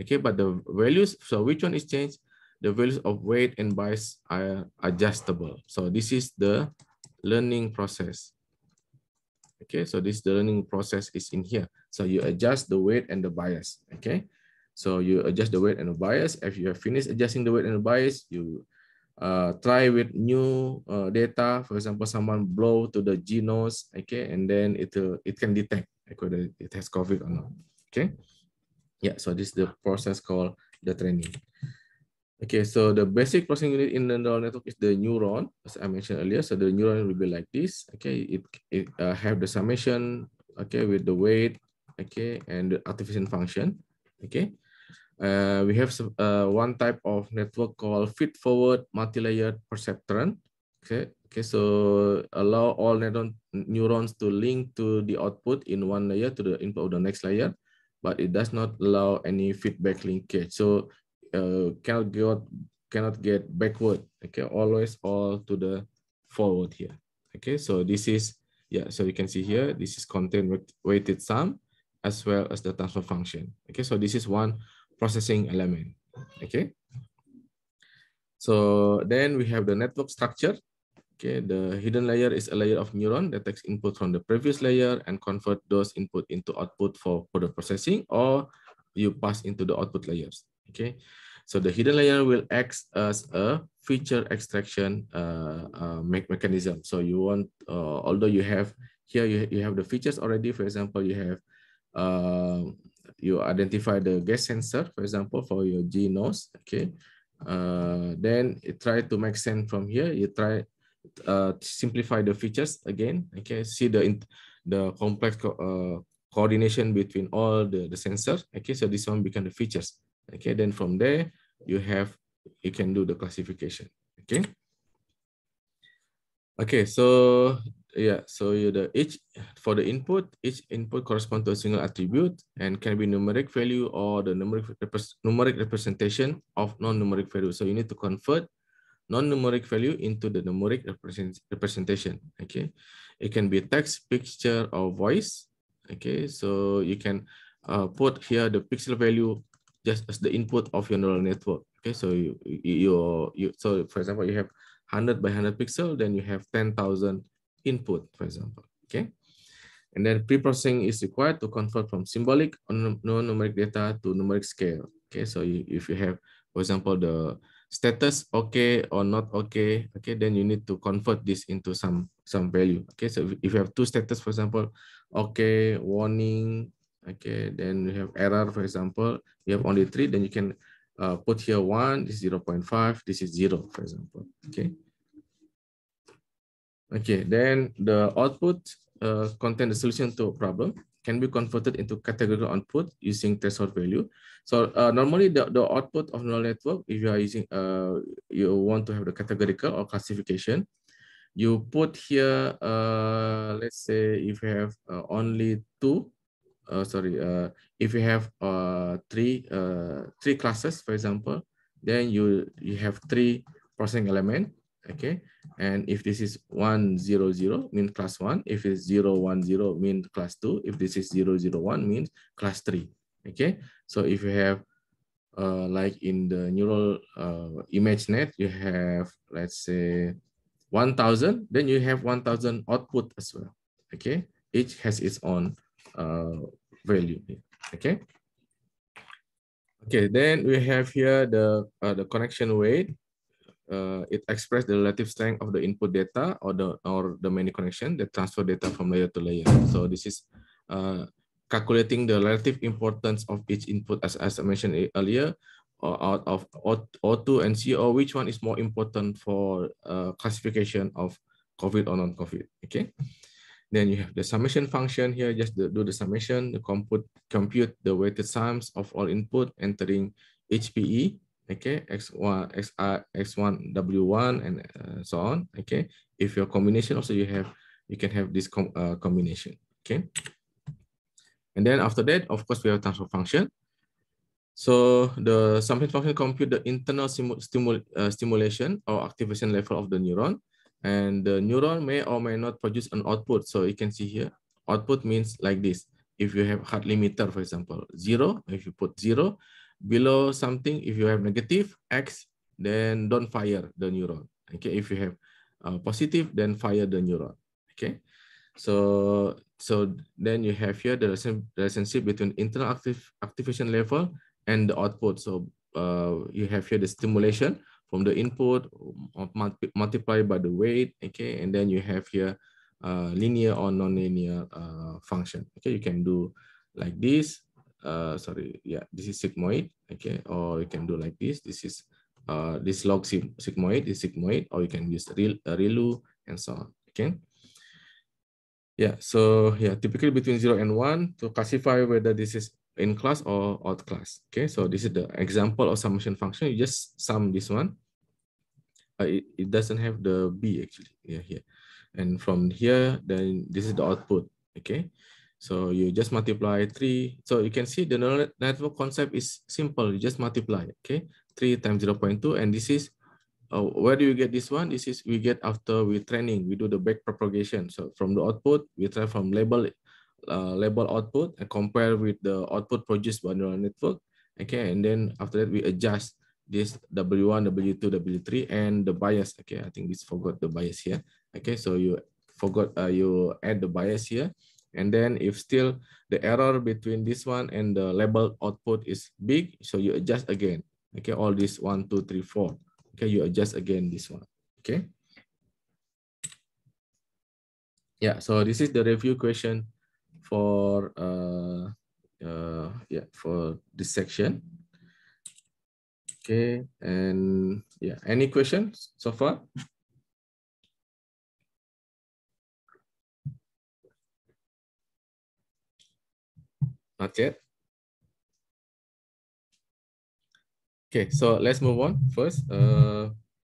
Okay, but the values. So which one is changed? the values of weight and bias are adjustable. So this is the learning process. Okay, so this the learning process is in here. So you adjust the weight and the bias. Okay, so you adjust the weight and the bias. If you have finished adjusting the weight and the bias, you uh, try with new uh, data. For example, someone blow to the G nose. Okay, and then it uh, it can detect whether it has COVID or not. Okay, yeah. So this is the process called the training. Okay, so the basic processing unit in the neural network is the neuron, as I mentioned earlier. So the neuron will be like this. Okay, it, it uh, have the summation, okay, with the weight, okay, and the artificial function, okay. Uh, we have uh, one type of network called feed-forward multilayered perceptron. Okay, okay, so allow all neuron neurons to link to the output in one layer to the input of the next layer, but it does not allow any feedback linkage. So uh, cannot get cannot get backward okay always all to the forward here okay so this is yeah so you can see here this is contain weighted sum as well as the transfer function okay so this is one processing element okay so then we have the network structure okay the hidden layer is a layer of neuron that takes input from the previous layer and convert those input into output for further processing or you pass into the output layers okay so the hidden layer will act as a feature extraction uh, uh, mechanism. So you want, uh, although you have here, you, you have the features already. For example, you have, uh, you identify the gas sensor, for example, for your G nose, okay? Uh, then you try to make sense from here. You try uh, simplify the features again, okay? See the, the complex co uh, coordination between all the, the sensors, okay? So this one become the features. Okay, then from there, you have, you can do the classification, okay? Okay, so yeah, so the each for the input, each input correspond to a single attribute and can be numeric value or the numeric numeric representation of non-numeric value. So you need to convert non-numeric value into the numeric represent, representation. Okay, it can be text, picture, or voice. Okay, so you can uh, put here the pixel value just as the input of your neural network. Okay, so you you, you so for example you have 100 by 100 pixel, then you have 10,000 input, for example. Okay, and then preprocessing is required to convert from symbolic or non-numeric data to numeric scale. Okay, so you, if you have, for example, the status okay or not okay, okay, then you need to convert this into some some value. Okay, so if you have two status, for example, okay, warning, Okay, then you have error, for example, you have only three, then you can uh, put here one, this is 0 0.5, this is zero, for example, okay? Okay, then the output uh, contain the solution to a problem can be converted into categorical output using threshold value. So uh, normally the, the output of neural network, if you are using, uh, you want to have the categorical or classification, you put here, uh, let's say if you have uh, only two, uh, sorry, uh, if you have uh, three, uh, three classes, for example, then you, you have three processing element, okay? And if this is 100, mean class one. If it's zero one zero, mean class two. If this is zero zero one, means class three, okay? So if you have uh, like in the neural uh, image net, you have, let's say, 1000, then you have 1000 output as well, okay? Each has its own uh, value okay? Okay, then we have here the, uh, the connection weight. Uh, it expresses the relative strength of the input data or the or the many connection that transfer data from layer to layer. So this is uh, calculating the relative importance of each input, as, as I mentioned earlier, or uh, out of O2 and CO, which one is more important for uh, classification of COVID or non-COVID. Okay, then you have the summation function here, just do the summation, the compute, compute the weighted sums of all input entering HPE, okay, X1, XR, X1, W1, and uh, so on, okay. If your combination also you have, you can have this com uh, combination, okay. And then after that, of course, we have transfer function. So the summation function compute the internal stimu stimul uh, stimulation or activation level of the neuron and the neuron may or may not produce an output. So you can see here, output means like this. If you have hard limiter, for example, zero, if you put zero, below something, if you have negative X, then don't fire the neuron. Okay, if you have uh, positive, then fire the neuron. Okay, so so then you have here the relationship between internal active activation level and the output. So uh, you have here the stimulation from the input multiply multiplied by the weight, okay? And then you have here uh, linear or nonlinear uh, function, okay? You can do like this, uh, sorry, yeah, this is sigmoid, okay? Or you can do like this, this is uh, this log sigmoid is sigmoid, or you can use uh, ReLU and so on, okay? Yeah, so yeah, typically between zero and one to classify whether this is in class or out class. Okay, so this is the example of summation function. You just sum this one uh, it, it doesn't have the B actually yeah, here. And from here, then this is the output, okay? So you just multiply three. So you can see the neural network concept is simple. You just multiply, okay? Three times 0 0.2, and this is, uh, where do you get this one? This is we get after we training, we do the back propagation. So from the output, we try from label, uh, label output and compare with the output produced by neural network, okay? And then after that, we adjust this W1, W2, W3, and the bias. Okay, I think this forgot the bias here. Okay, so you forgot, uh, you add the bias here. And then if still the error between this one and the label output is big, so you adjust again. Okay, all this one, two, three, four. Okay, you adjust again this one. Okay. Yeah, so this is the review question for uh, uh, yeah for this section. Okay, and yeah, any questions so far? Not yet. Okay, so let's move on. First, uh,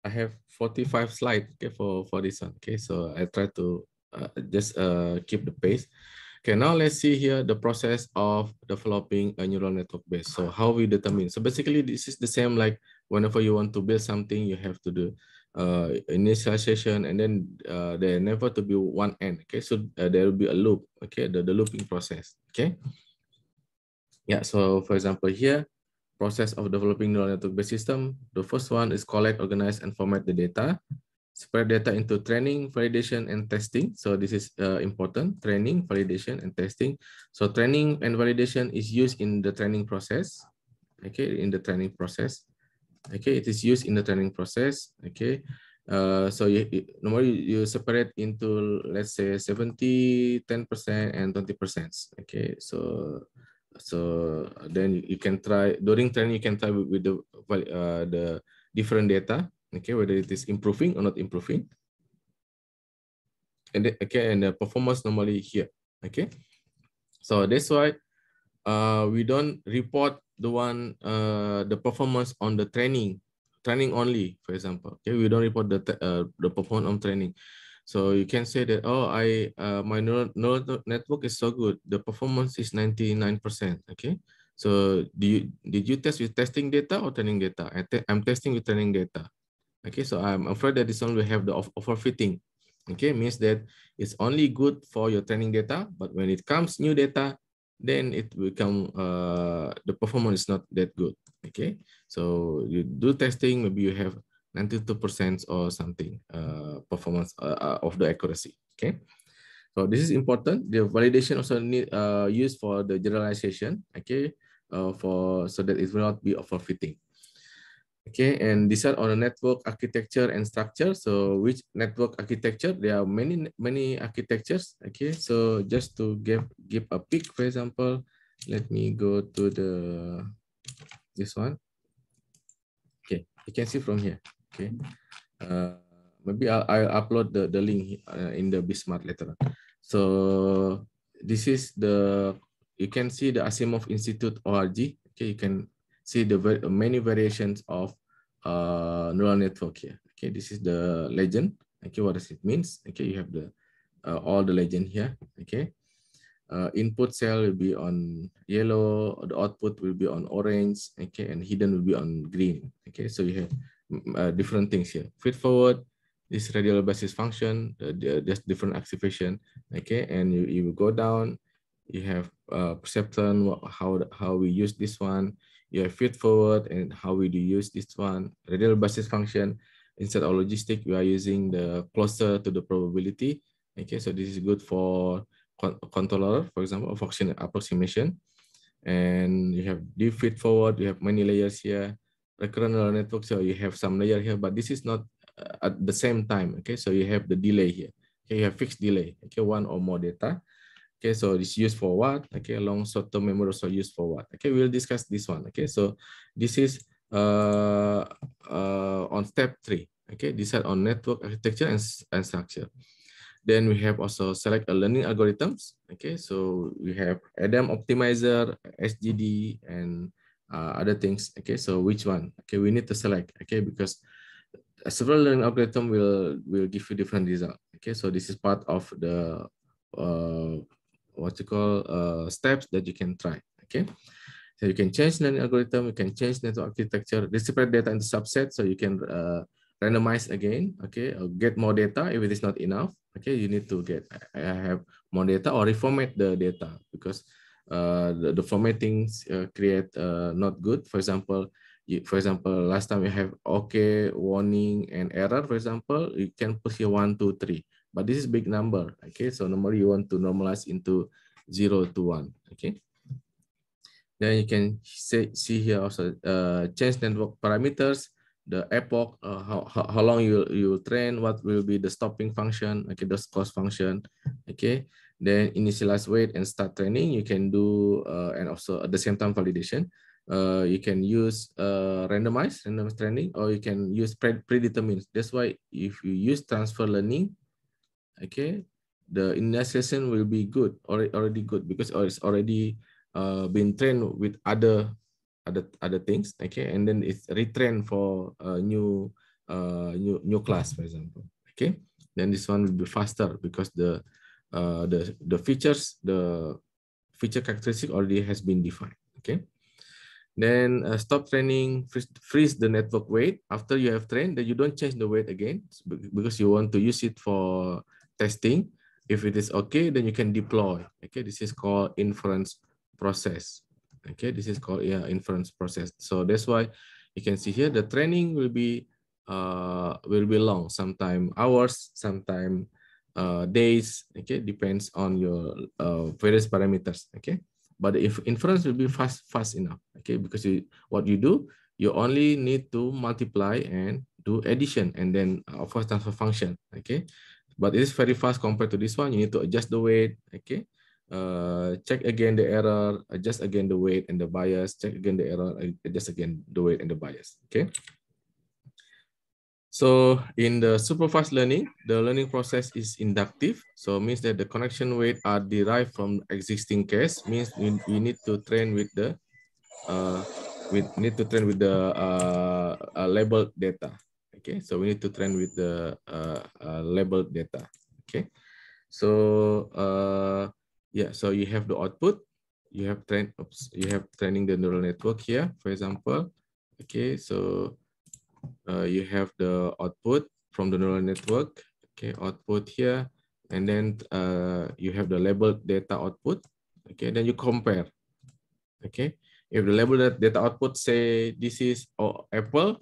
I have 45 slides okay, for, for this one. Okay, so I try to uh, just uh, keep the pace. Okay, now let's see here the process of developing a neural network base. So how we determine. So basically, this is the same like whenever you want to build something, you have to do uh, initialization and then uh, there never to be one end. Okay, so uh, there will be a loop. Okay, the, the looping process. Okay. Yeah, so for example here, process of developing neural network based system. The first one is collect, organize, and format the data spread data into training, validation, and testing. So this is uh, important, training, validation, and testing. So training and validation is used in the training process. Okay, in the training process. Okay, it is used in the training process. Okay, uh, so you, you, normally you separate into, let's say 70, 10%, and 20%. Okay, so so then you, can try, during training you can try with, with the, uh, the different data okay, whether it is improving or not improving. And okay, and the performance normally here, okay. So that's why uh, we don't report the one uh, the performance on the training, training only, for example. Okay, we don't report the uh, the performance on training. So you can say that oh I uh, my neural, neural network is so good, the performance is ninety nine percent. Okay, so do you, did you test with testing data or training data? I am testing with training data. Okay, so I'm afraid that this one will have the overfitting. Okay, means that it's only good for your training data, but when it comes new data, then it become uh, the performance is not that good. Okay, so you do testing, maybe you have 92% or something uh, performance uh, uh, of the accuracy. Okay, so this is important. The validation also need uh, used for the generalization. Okay, uh, for so that it will not be overfitting. Okay, and these are on a network architecture and structure. So which network architecture? There are many, many architectures. Okay, so just to give, give a pick, for example, let me go to the, this one. Okay, you can see from here. Okay, uh, maybe I'll, I'll upload the, the link uh, in the Bismarck later. So this is the, you can see the Asimov Institute org. Okay, you can see the many variations of uh, neural network here. Okay, this is the legend. Okay, what does it means? Okay, you have the uh, all the legend here. Okay, uh, input cell will be on yellow. The output will be on orange. Okay, and hidden will be on green. Okay, so you have mm, uh, different things here. Feed forward, this radial basis function, uh, just different activation, okay? And you, you go down, you have uh, perceptron, how, how we use this one, you have feed forward and how we do use this one. Radial basis function, instead of logistic, we are using the closer to the probability. Okay, so this is good for con controller, for example, function approximation. And you have deep feed forward, you have many layers here, recurrent neural network, so you have some layer here, but this is not uh, at the same time. Okay, so you have the delay here. Okay, you have fixed delay, okay, one or more data. Okay, so it's used for what? Okay, long short-term memory also used for what? Okay, we'll discuss this one. Okay, so this is uh, uh, on step three. Okay, decide on network architecture and, and structure. Then we have also select a learning algorithms. Okay, so we have ADAM optimizer, SGD, and uh, other things. Okay, so which one? Okay, we need to select. Okay, because several learning algorithm will will give you different result. Okay, so this is part of the uh, what you call uh, steps that you can try. Okay. So you can change learning algorithm, you can change network architecture, distribute data into subsets so you can uh, randomize again, okay, or get more data if it is not enough. Okay, you need to get I have more data or reformat the data because uh, the, the formattings uh, create uh, not good. For example, you, for example, last time you have okay warning and error. For example, you can put here one, two, three. But this is big number, okay? So normally you want to normalize into 0 to 1, okay? Then you can say, see here also uh, change network parameters, the epoch, uh, how, how, long you, you train, what will be the stopping function, okay, the cost function, okay? Then initialize weight and start training. You can do, uh, and also at the same time validation. Uh, you can use uh, randomized, randomized training, or you can use pre predetermined. That's why if you use transfer learning, okay, the initialization will be good, already already good because it's already uh, been trained with other other other things, okay, and then it's retrained for a new uh, new new class, for example, okay. Then this one will be faster because the uh, the the features the feature characteristic already has been defined, okay. Then uh, stop training, freeze, freeze the network weight. After you have trained, then you don't change the weight again because you want to use it for testing. If it is okay, then you can deploy. Okay, this is called inference process. Okay, this is called yeah, inference process. So that's why you can see here the training will be uh, will be long, sometime hours, sometime uh, days. Okay, depends on your uh, various parameters. Okay, but if inference will be fast fast enough. Okay, because you, what you do, you only need to multiply and do addition and then uh, of course transfer function. Okay, but it is very fast compared to this one. You need to adjust the weight, okay? Uh, check again the error, adjust again the weight and the bias, check again the error, adjust again the weight and the bias, okay? So in the supervised learning, the learning process is inductive. So means that the connection weight are derived from existing case. Means we, we need to train with the uh, we need to train with the uh, uh labeled data. Okay, so we need to train with the uh, uh, labeled data. Okay, so uh, yeah, so you have the output, you have train, oops, you have training the neural network here, for example. Okay, so uh, you have the output from the neural network. Okay, output here, and then uh, you have the labeled data output. Okay, then you compare. Okay, if the labeled data output say this is oh, apple,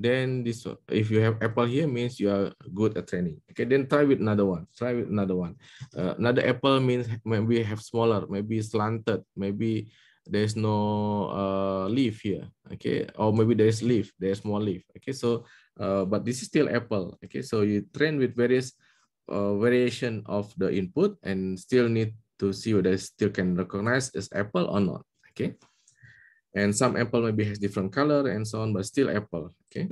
then this if you have apple here means you are good at training okay then try with another one try with another one uh, another apple means maybe have smaller maybe slanted maybe there's no uh, leaf here okay or maybe there's leaf there's more leaf okay so uh, but this is still apple okay so you train with various uh, variation of the input and still need to see whether still can recognize as apple or not okay and some apple maybe has different color and so on, but still apple, okay?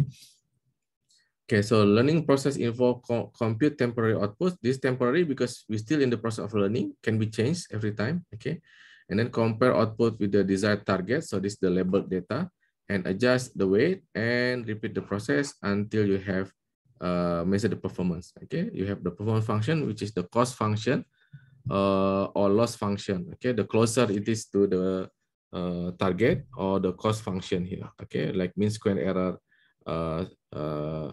Okay, so learning process involve co compute temporary output. This temporary because we're still in the process of learning, can be changed every time, okay? And then compare output with the desired target. So this is the labeled data and adjust the weight and repeat the process until you have uh, measure the performance, okay? You have the performance function, which is the cost function uh, or loss function, okay? The closer it is to the uh, target or the cost function here, okay, like mean square error, uh, uh,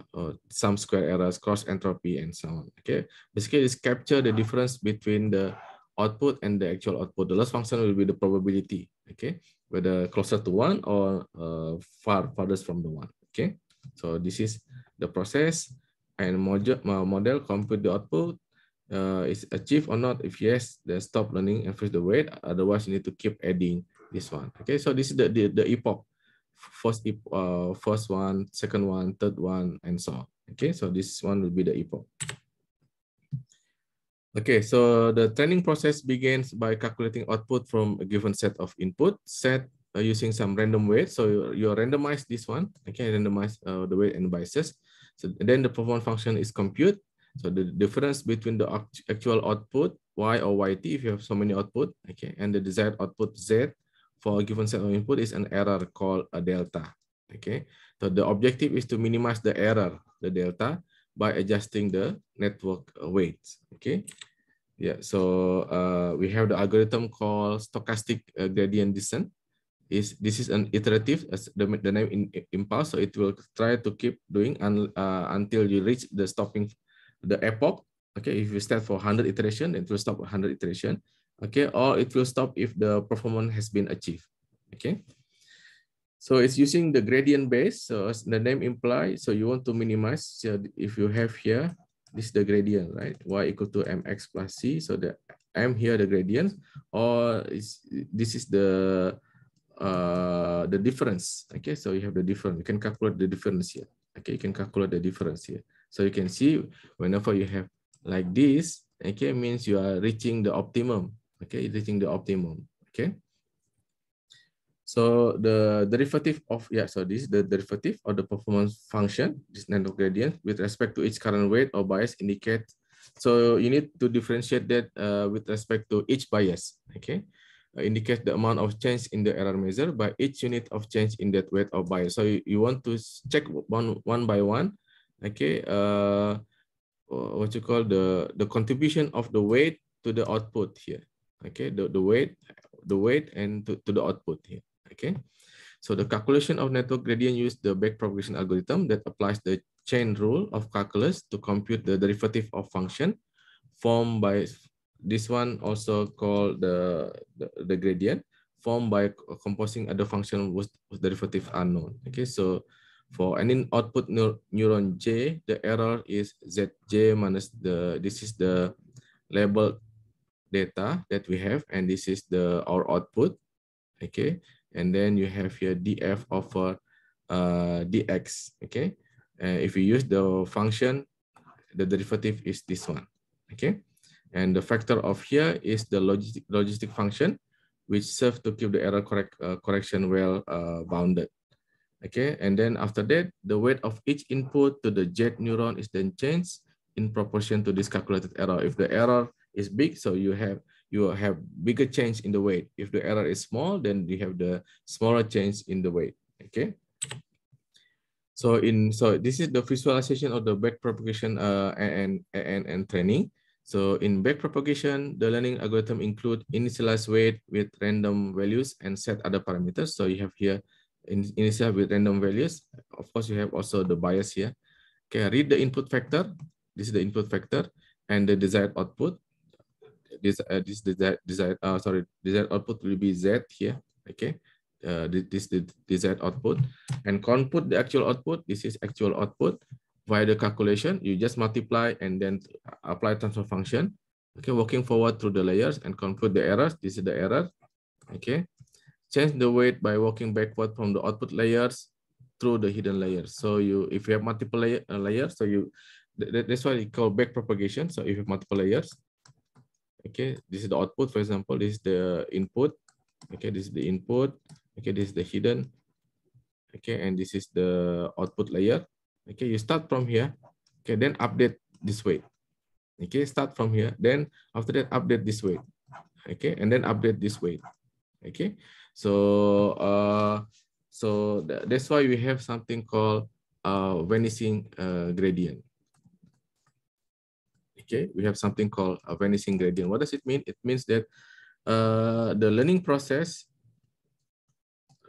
some square errors, cross entropy, and so on, okay. Basically, it's capture the difference between the output and the actual output. The loss function will be the probability, okay, whether closer to one or uh, far farthest from the one, okay. So this is the process and model, uh, model compute the output uh, is achieved or not. If yes, then stop learning and freeze the weight. Otherwise, you need to keep adding this one. Okay, so this is the, the, the epoch. First, uh, first one, second one, third one, and so on. Okay, so this one will be the epoch. Okay, so the training process begins by calculating output from a given set of input set uh, using some random weight. So you, you randomize this one, okay, randomize uh, the weight and biases. So then the perform function is compute. So the difference between the actual output y or yt if you have so many output, okay, and the desired output z for a given set of input is an error called a delta. Okay, so the objective is to minimize the error, the delta, by adjusting the network weights. Okay, yeah. So uh, we have the algorithm called stochastic uh, gradient descent. Is this is an iterative as the, the name in, impulse, so it will try to keep doing un, uh, until you reach the stopping, the epoch. Okay, if you start for 100 iteration, it will stop 100 iteration okay or it will stop if the performance has been achieved okay so it's using the gradient base so as the name implies so you want to minimize so if you have here this is the gradient right y equal to mx plus c so the m here the gradient or is this is the uh the difference okay so you have the difference you can calculate the difference here okay you can calculate the difference here so you can see whenever you have like this okay means you are reaching the optimum okay, reaching the optimum, okay? So the derivative of, yeah, so this is the derivative of the performance function, this Nando gradient, with respect to each current weight or bias indicate. So you need to differentiate that uh, with respect to each bias, okay? Uh, indicate the amount of change in the error measure by each unit of change in that weight or bias. So you, you want to check one, one by one, okay? Uh, what you call the, the contribution of the weight to the output here, okay the, the weight the weight and to, to the output here okay so the calculation of network gradient use the back propagation algorithm that applies the chain rule of calculus to compute the derivative of function formed by this one also called the, the, the gradient formed by composing other function with whose derivative unknown. Okay, so for any output neur neuron J, the error is ZJ minus the, this is the label data that we have, and this is the our output, okay? And then you have here df over uh, dx, okay? Uh, if you use the function, the derivative is this one, okay? And the factor of here is the logistic, logistic function, which serves to keep the error correct, uh, correction well uh, bounded. Okay, and then after that, the weight of each input to the jet neuron is then changed in proportion to this calculated error. If the error is big, so you have you have bigger change in the weight. If the error is small, then you have the smaller change in the weight. Okay. So in so this is the visualization of the back propagation uh, and, and and training. So in back propagation, the learning algorithm include initialize weight with random values and set other parameters. So you have here in, initial with random values. Of course, you have also the bias here. Okay, read the input factor. This is the input factor and the desired output this uh, this desired desired uh, sorry desired output will be z here. Okay, uh, this the desired output, and compute the actual output. This is actual output via the calculation. You just multiply and then apply transfer function. Okay, working forward through the layers and compute the errors. This is the error. Okay, change the weight by working backward from the output layers through the hidden layers. So you, if you have multiple layer, uh, layers, so you, that's why we call back propagation. So if you have multiple layers, okay this is the output for example this is the input okay this is the input okay this is the hidden okay and this is the output layer okay you start from here okay then update this way okay start from here then after that update this way okay and then update this way okay so uh so th that's why we have something called uh, vanishing uh, gradient okay? We have something called a vanishing gradient. What does it mean? It means that uh, the learning process,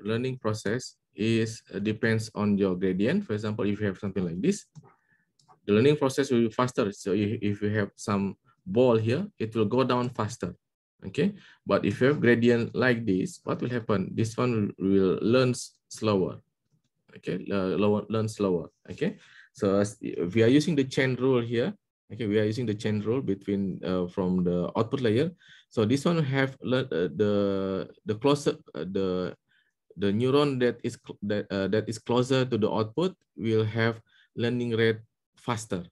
learning process is uh, depends on your gradient. For example, if you have something like this, the learning process will be faster. So if, if you have some ball here, it will go down faster, okay? But if you have gradient like this, what will happen? This one will learn slower, okay? Uh, learn slower, okay? So as, we are using the chain rule here, okay we are using the chain rule between uh, from the output layer so this one have uh, the the closer uh, the the neuron that is that uh, that is closer to the output will have learning rate faster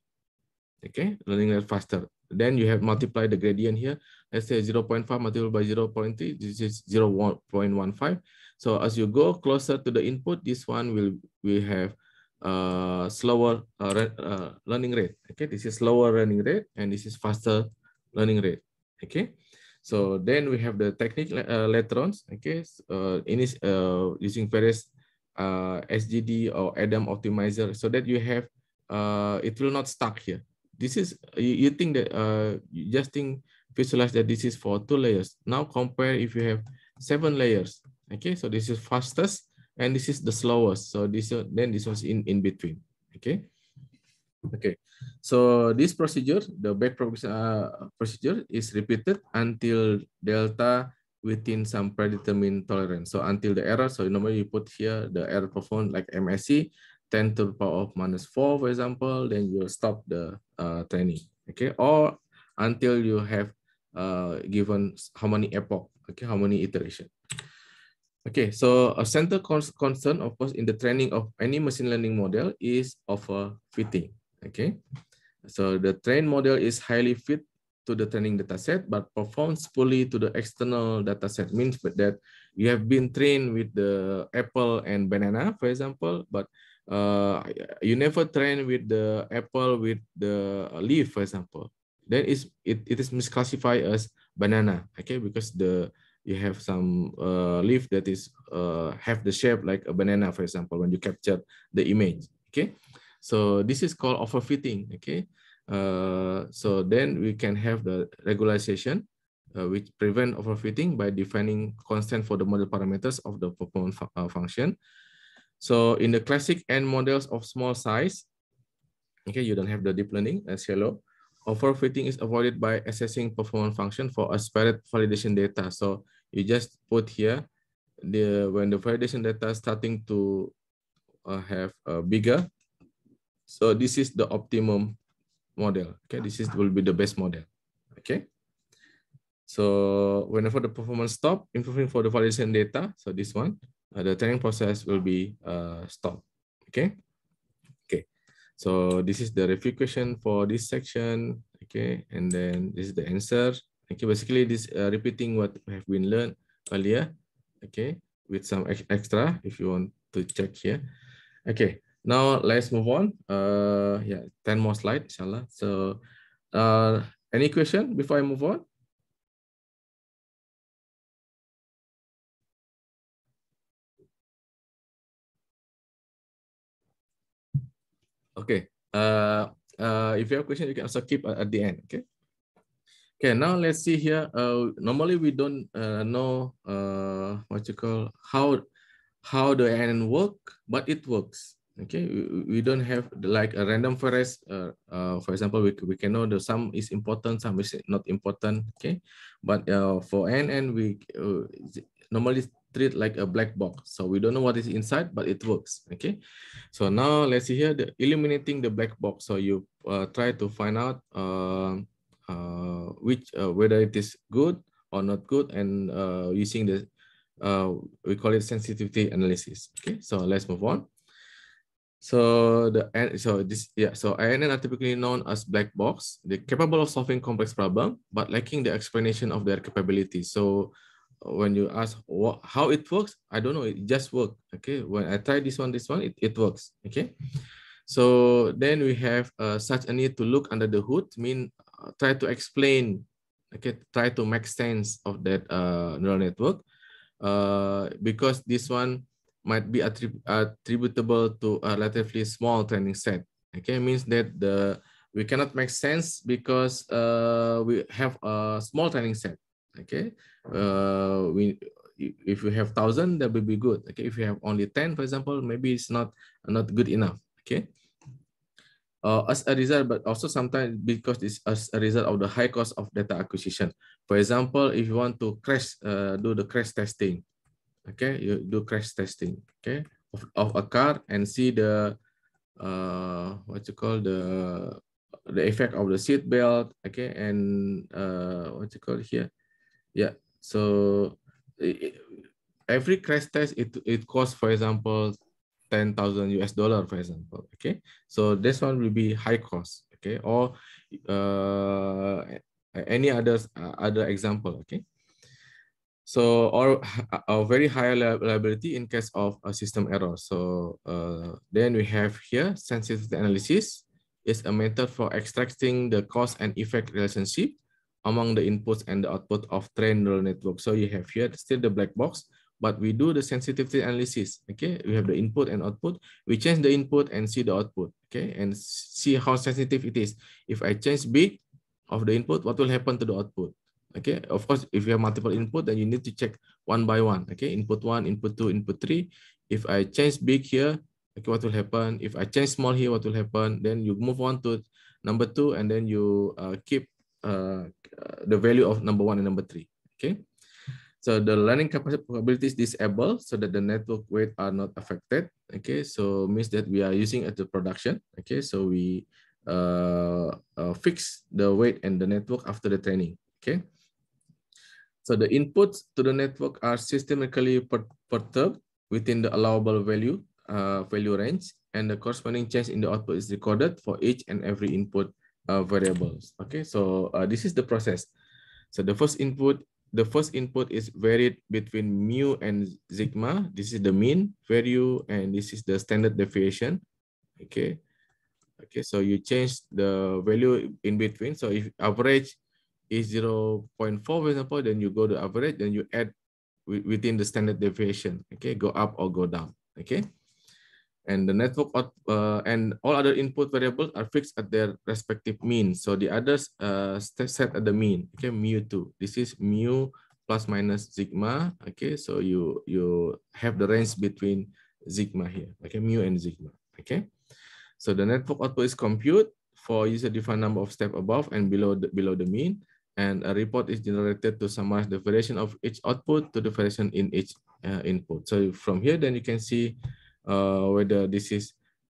okay learning rate faster then you have multiply the gradient here let's say 0 0.5 multiplied by 0 0.3 this is 0 0.15 so as you go closer to the input this one will will have uh, slower uh, uh, learning rate. Okay, this is slower learning rate and this is faster learning rate. Okay, so then we have the technique uh, latrons. Okay, uh, in this, uh, using various uh, SGD or ADAM optimizer so that you have uh, it will not stuck here. This is you, you think that uh, you just think visualize that this is for two layers. Now compare if you have seven layers. Okay, so this is fastest and this is the slowest. So this then this was in in between. Okay. Okay, so this procedure, the back uh, procedure is repeated until delta within some predetermined tolerance. So until the error, so normally you put here the error performed like MSC, 10 to the power of minus 4, for example, then you stop the uh, training, okay? Or until you have uh, given how many epoch, okay, how many iteration. Okay, so a center concern, of course, in the training of any machine learning model is of a fitting. Okay, so the trained model is highly fit to the training dataset, but performs poorly to the external dataset. Means that you have been trained with the apple and banana, for example, but uh, you never train with the apple with the leaf, for example. Then is it, it is misclassified as banana, okay, because the you have some uh, leaf that is uh, have the shape like a banana, for example, when you capture the image. Okay, so this is called overfitting. Okay, uh, so then we can have the regularization, uh, which prevent overfitting by defining constant for the model parameters of the performance fu uh, function. So in the classic N models of small size, okay, you don't have the deep learning as shallow. Overfitting is avoided by assessing performance function for a separate validation data. So you just put here the when the validation data starting to uh, have uh, bigger. So this is the optimum model. Okay, this is will be the best model. Okay. So whenever the performance stop, improving for the validation data. So this one, uh, the training process will be uh, stopped. Okay. Okay. So this is the review question for this section. Okay, and then this is the answer. Okay, basically this uh, repeating what have been learned earlier, okay, with some ex extra if you want to check here. Okay, now let's move on. Uh, yeah, 10 more slides, inshallah. So uh, any question before I move on? Okay. Uh, uh, if you have a question, you can also keep at, at the end. Okay. Okay, now let's see here. Uh, normally we don't uh, know uh, what you call how how the NN work, but it works. Okay, we, we don't have like a random forest. Uh, uh, for example, we, we can know the sum is important, some is not important. Okay, but uh, for NN we uh, normally treat like a black box. So we don't know what is inside, but it works. Okay. So now let's see here, the illuminating the black box. So you uh, try to find out uh, uh, which uh, whether it is good or not good and uh, using the we call it sensitivity analysis okay so let's move on so the so this yeah so ANN are typically known as black box. They're capable of solving complex problem, but lacking the explanation of their capability. So when you ask what, how it works, I don't know. It just works. Okay. When I try this one, this one, it, it works. Okay. So then we have uh, such a need to look under the hood mean uh, try to explain, okay, try to make sense of that uh, neural network uh, because this one might be attrib attributable to a relatively small training set. Okay, means that the we cannot make sense because uh, we have a small training set. Okay, uh, we if we have thousand, that will be good. Okay, if you have only ten, for example, maybe it's not not good enough. Okay, uh, as a result, but also sometimes because it's as a result of the high cost of data acquisition. For example, if you want to crash, uh, do the crash testing, okay, you do crash testing, okay, of, of a car and see the, uh, what you call the, the effect of the seat belt, okay, and uh, what you call here, yeah. So it, every crash test, it, it costs, for example, 10,000 US dollar, for example. Okay, so this one will be high cost. Okay, or uh, any other uh, other example. Okay, so or a very high liability in case of a system error. So uh, then we have here sensitivity analysis is a method for extracting the cause and effect relationship among the inputs and the output of trained neural network. So you have here still the black box, but we do the sensitivity analysis. Okay, we have the input and output. We change the input and see the output. Okay, and see how sensitive it is. If I change bit of the input, what will happen to the output? Okay, of course, if you have multiple input, then you need to check one by one. Okay, input one, input two, input three. If I change big here, okay, what will happen? If I change small here, what will happen? Then you move on to number two, and then you uh, keep uh, uh the value of number one and number three. Okay. So the learning capacity probability is disabled so that the network weight are not affected. Okay, so means that we are using at the production. Okay, so we uh, uh, fix the weight and the network after the training. Okay. So the inputs to the network are systematically perturbed within the allowable value uh, value range, and the corresponding change in the output is recorded for each and every input uh, variables. Okay, so uh, this is the process. So the first input the first input is varied between mu and sigma. This is the mean value, and this is the standard deviation. Okay. Okay, so you change the value in between. So if average is 0 0.4, for example, then you go to average, then you add within the standard deviation. Okay, go up or go down. Okay and the network out, uh, and all other input variables are fixed at their respective mean. So the others uh, set at the mean. Okay, mu two. This is mu plus minus sigma. Okay, so you you have the range between sigma here. Okay, mu and sigma. Okay, so the network output is compute for user-defined number of steps above and below the, below the mean, and a report is generated to summarize the variation of each output to the variation in each uh, input. So from here, then you can see uh, whether this is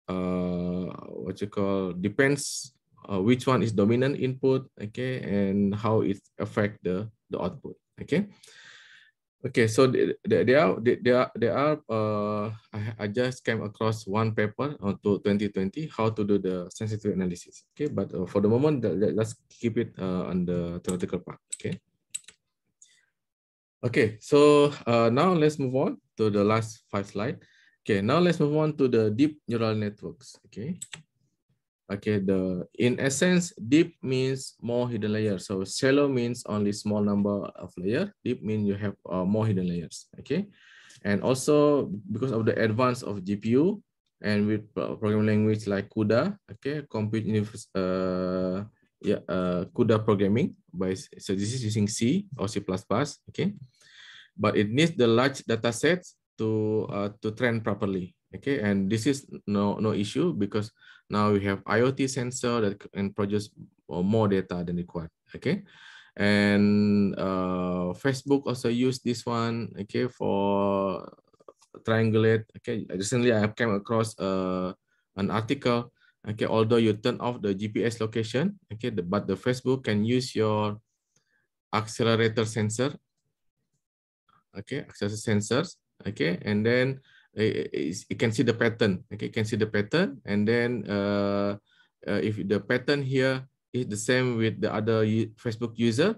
uh, what you call depends uh, which one is dominant input, okay, and how it affect the the output, okay. Okay, so there are there they are uh, I, I just came across one paper on to 2020 how to do the sensitivity analysis. Okay, but uh, for the moment, let, us keep it uh, on the theoretical part. Okay. Okay, so uh, now let's move on to the last five slide. Okay, now let's move on to the deep neural networks. Okay. Okay, the in essence, deep means more hidden layers. So shallow means only small number of layers. Deep means you have uh, more hidden layers. Okay. And also because of the advance of GPU and with programming language like CUDA, okay, compute uh, yeah, uh, CUDA programming by so this is using C or C++, okay. But it needs the large data sets to uh, to train properly okay and this is no no issue because now we have iot sensor that can produce uh, more data than required okay and uh, facebook also use this one okay for triangulate okay recently i came across uh, an article okay although you turn off the gps location okay the, but the facebook can use your accelerator sensor okay accelerator sensors okay and then eh, eh, eh, you can see the pattern okay you can see the pattern and then uh, uh, if the pattern here is the same with the other facebook user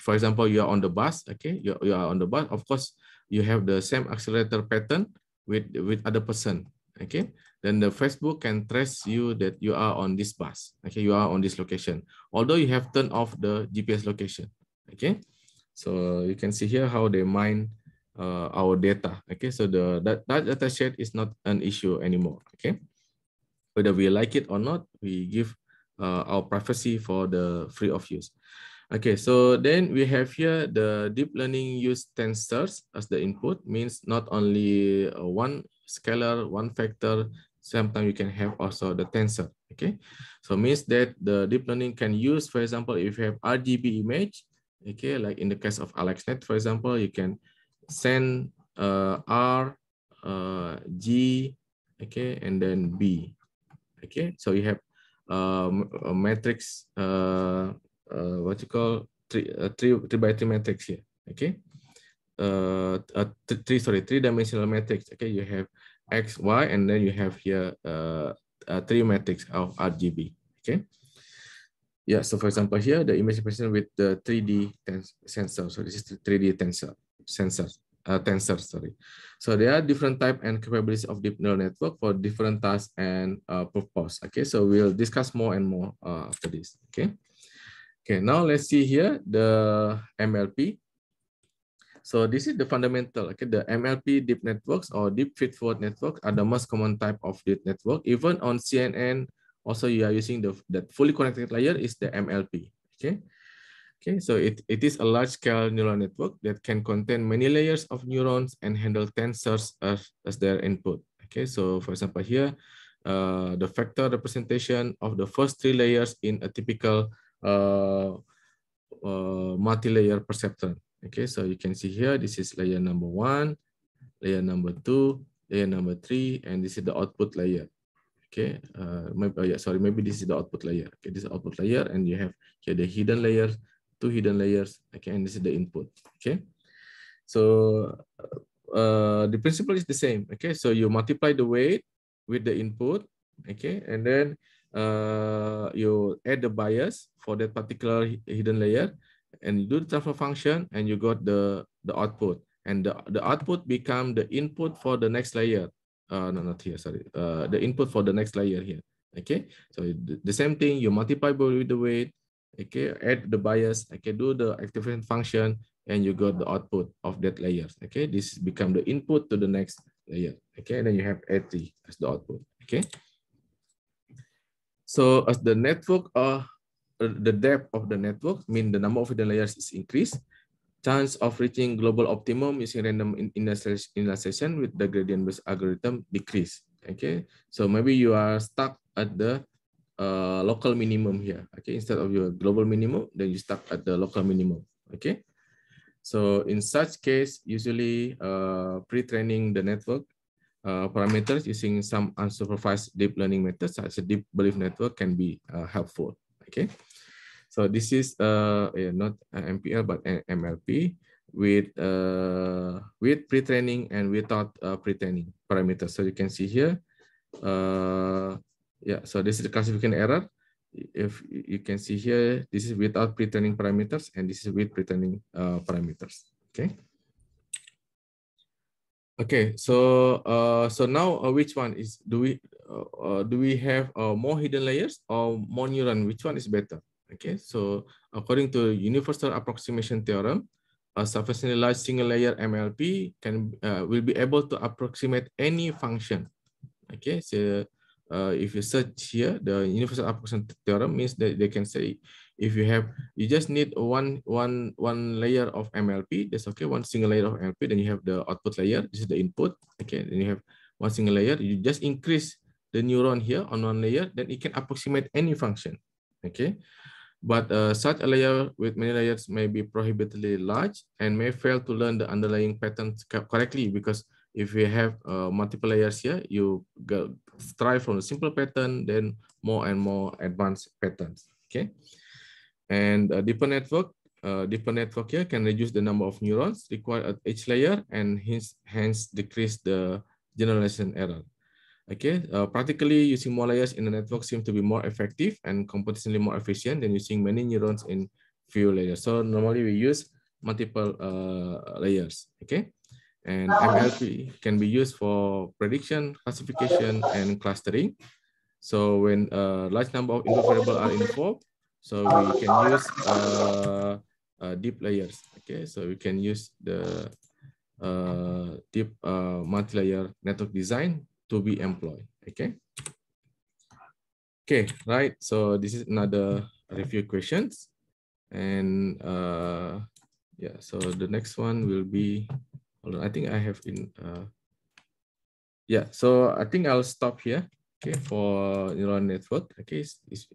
for example you are on the bus okay you, you are on the bus of course you have the same accelerator pattern with with other person okay then the facebook can trace you that you are on this bus okay you are on this location although you have turned off the gps location okay so you can see here how they mine uh, our data. Okay, so the that, that data set is not an issue anymore. Okay, whether we like it or not, we give uh, our privacy for the free of use. Okay, so then we have here the deep learning use tensors as the input means not only uh, one scalar, one factor, sometimes you can have also the tensor. Okay, so means that the deep learning can use, for example, if you have RGB image, okay, like in the case of AlexNet, for example, you can send uh, R, uh, G, okay, and then B. Okay, so you have um, a matrix, uh, uh, what you call three, uh, three, three by three matrix here. Okay, uh, uh, three, sorry, three dimensional matrix. Okay, you have X, Y, and then you have here uh, uh three matrix of RGB. Okay. Yeah, so for example, here the image person with the 3D tensor. So this is the 3D tensor sensors, uh, tensors. Sorry. So there are different type and capabilities of deep neural network for different tasks and uh, purpose. Okay, so we'll discuss more and more uh, after this. Okay. Okay, now let's see here the MLP. So this is the fundamental. Okay, the MLP deep networks or deep feed forward networks are the most common type of deep network. Even on CNN, also you are using the that fully connected layer is the MLP. Okay, Okay, so it, it is a large-scale neural network that can contain many layers of neurons and handle tensors as, as their input. Okay, so for example here, uh, the factor representation of the first three layers in a typical uh, uh, multi-layer perceptron. Okay, so you can see here, this is layer number one, layer number two, layer number three, and this is the output layer. Okay, uh, maybe, oh yeah, sorry, maybe this is the output layer. Okay, this output layer, and you have here the hidden layers two hidden layers. Okay, and this is the input. Okay, so uh, the principle is the same. Okay, so you multiply the weight with the input. Okay, and then uh, you add the bias for that particular hidden layer, and you do the transfer function, and you got the the output. And the, the output become the input for the next layer. Uh, no, not here. Sorry, uh, the input for the next layer here. Okay, so the, the same thing. You multiply by with the weight, okay add the bias i can do the activation function and you got the output of that layer okay this become the input to the next layer okay and then you have eighty as the output okay so as the network uh, uh, the depth of the network mean the number of hidden layers is increased chance of reaching global optimum using random in initialization with the gradient based algorithm decrease okay so maybe you are stuck at the uh, local minimum here. Okay, instead of your global minimum, then you stuck at the local minimum. Okay, so in such case, usually uh, pre-training the network uh, parameters using some unsupervised deep learning methods such as deep belief network can be uh, helpful. Okay, so this is uh, eh, not MPL but MLP with uh, with pre-training and without uh, pre-training parameters. So you can see here uh, yeah so this is the classification error if you can see here this is without pretending parameters and this is with pretending uh, parameters okay okay so uh, so now uh, which one is do we uh, uh, do we have uh more hidden layers or more neuron which one is better okay so according to universal approximation theorem a sufficiently large single layer mlp can uh will be able to approximate any function okay so uh, if you search here, the universal approximation theorem means that they can say if you have, you just need one, one, one layer of MLP, that's okay, one single layer of MLP, then you have the output layer, this is the input, okay, then you have one single layer, you just increase the neuron here on one layer, then it can approximate any function, okay? But uh, such a layer with many layers may be prohibitively large and may fail to learn the underlying patterns correctly because if you have uh, multiple layers here, you go, strive from a simple pattern, then more and more advanced patterns, okay? And a uh, deeper network, uh, deeper network here can reduce the number of neurons required at each layer and hence, hence decrease the generalization error. Okay, uh, practically using more layers in the network seems to be more effective and computationally more efficient than using many neurons in few layers. So normally we use multiple uh, layers, okay? And MLP can be used for prediction, classification, and clustering. So when a large number of input variables are involved, so we can use uh, uh, deep layers. Okay, so we can use the uh, deep uh, multi-layer network design to be employed. Okay. Okay, right. So this is another review questions, and uh, yeah. So the next one will be Hold on, I think I have in, uh, yeah, so I think I'll stop here, okay, for neural network. Okay, it's, it's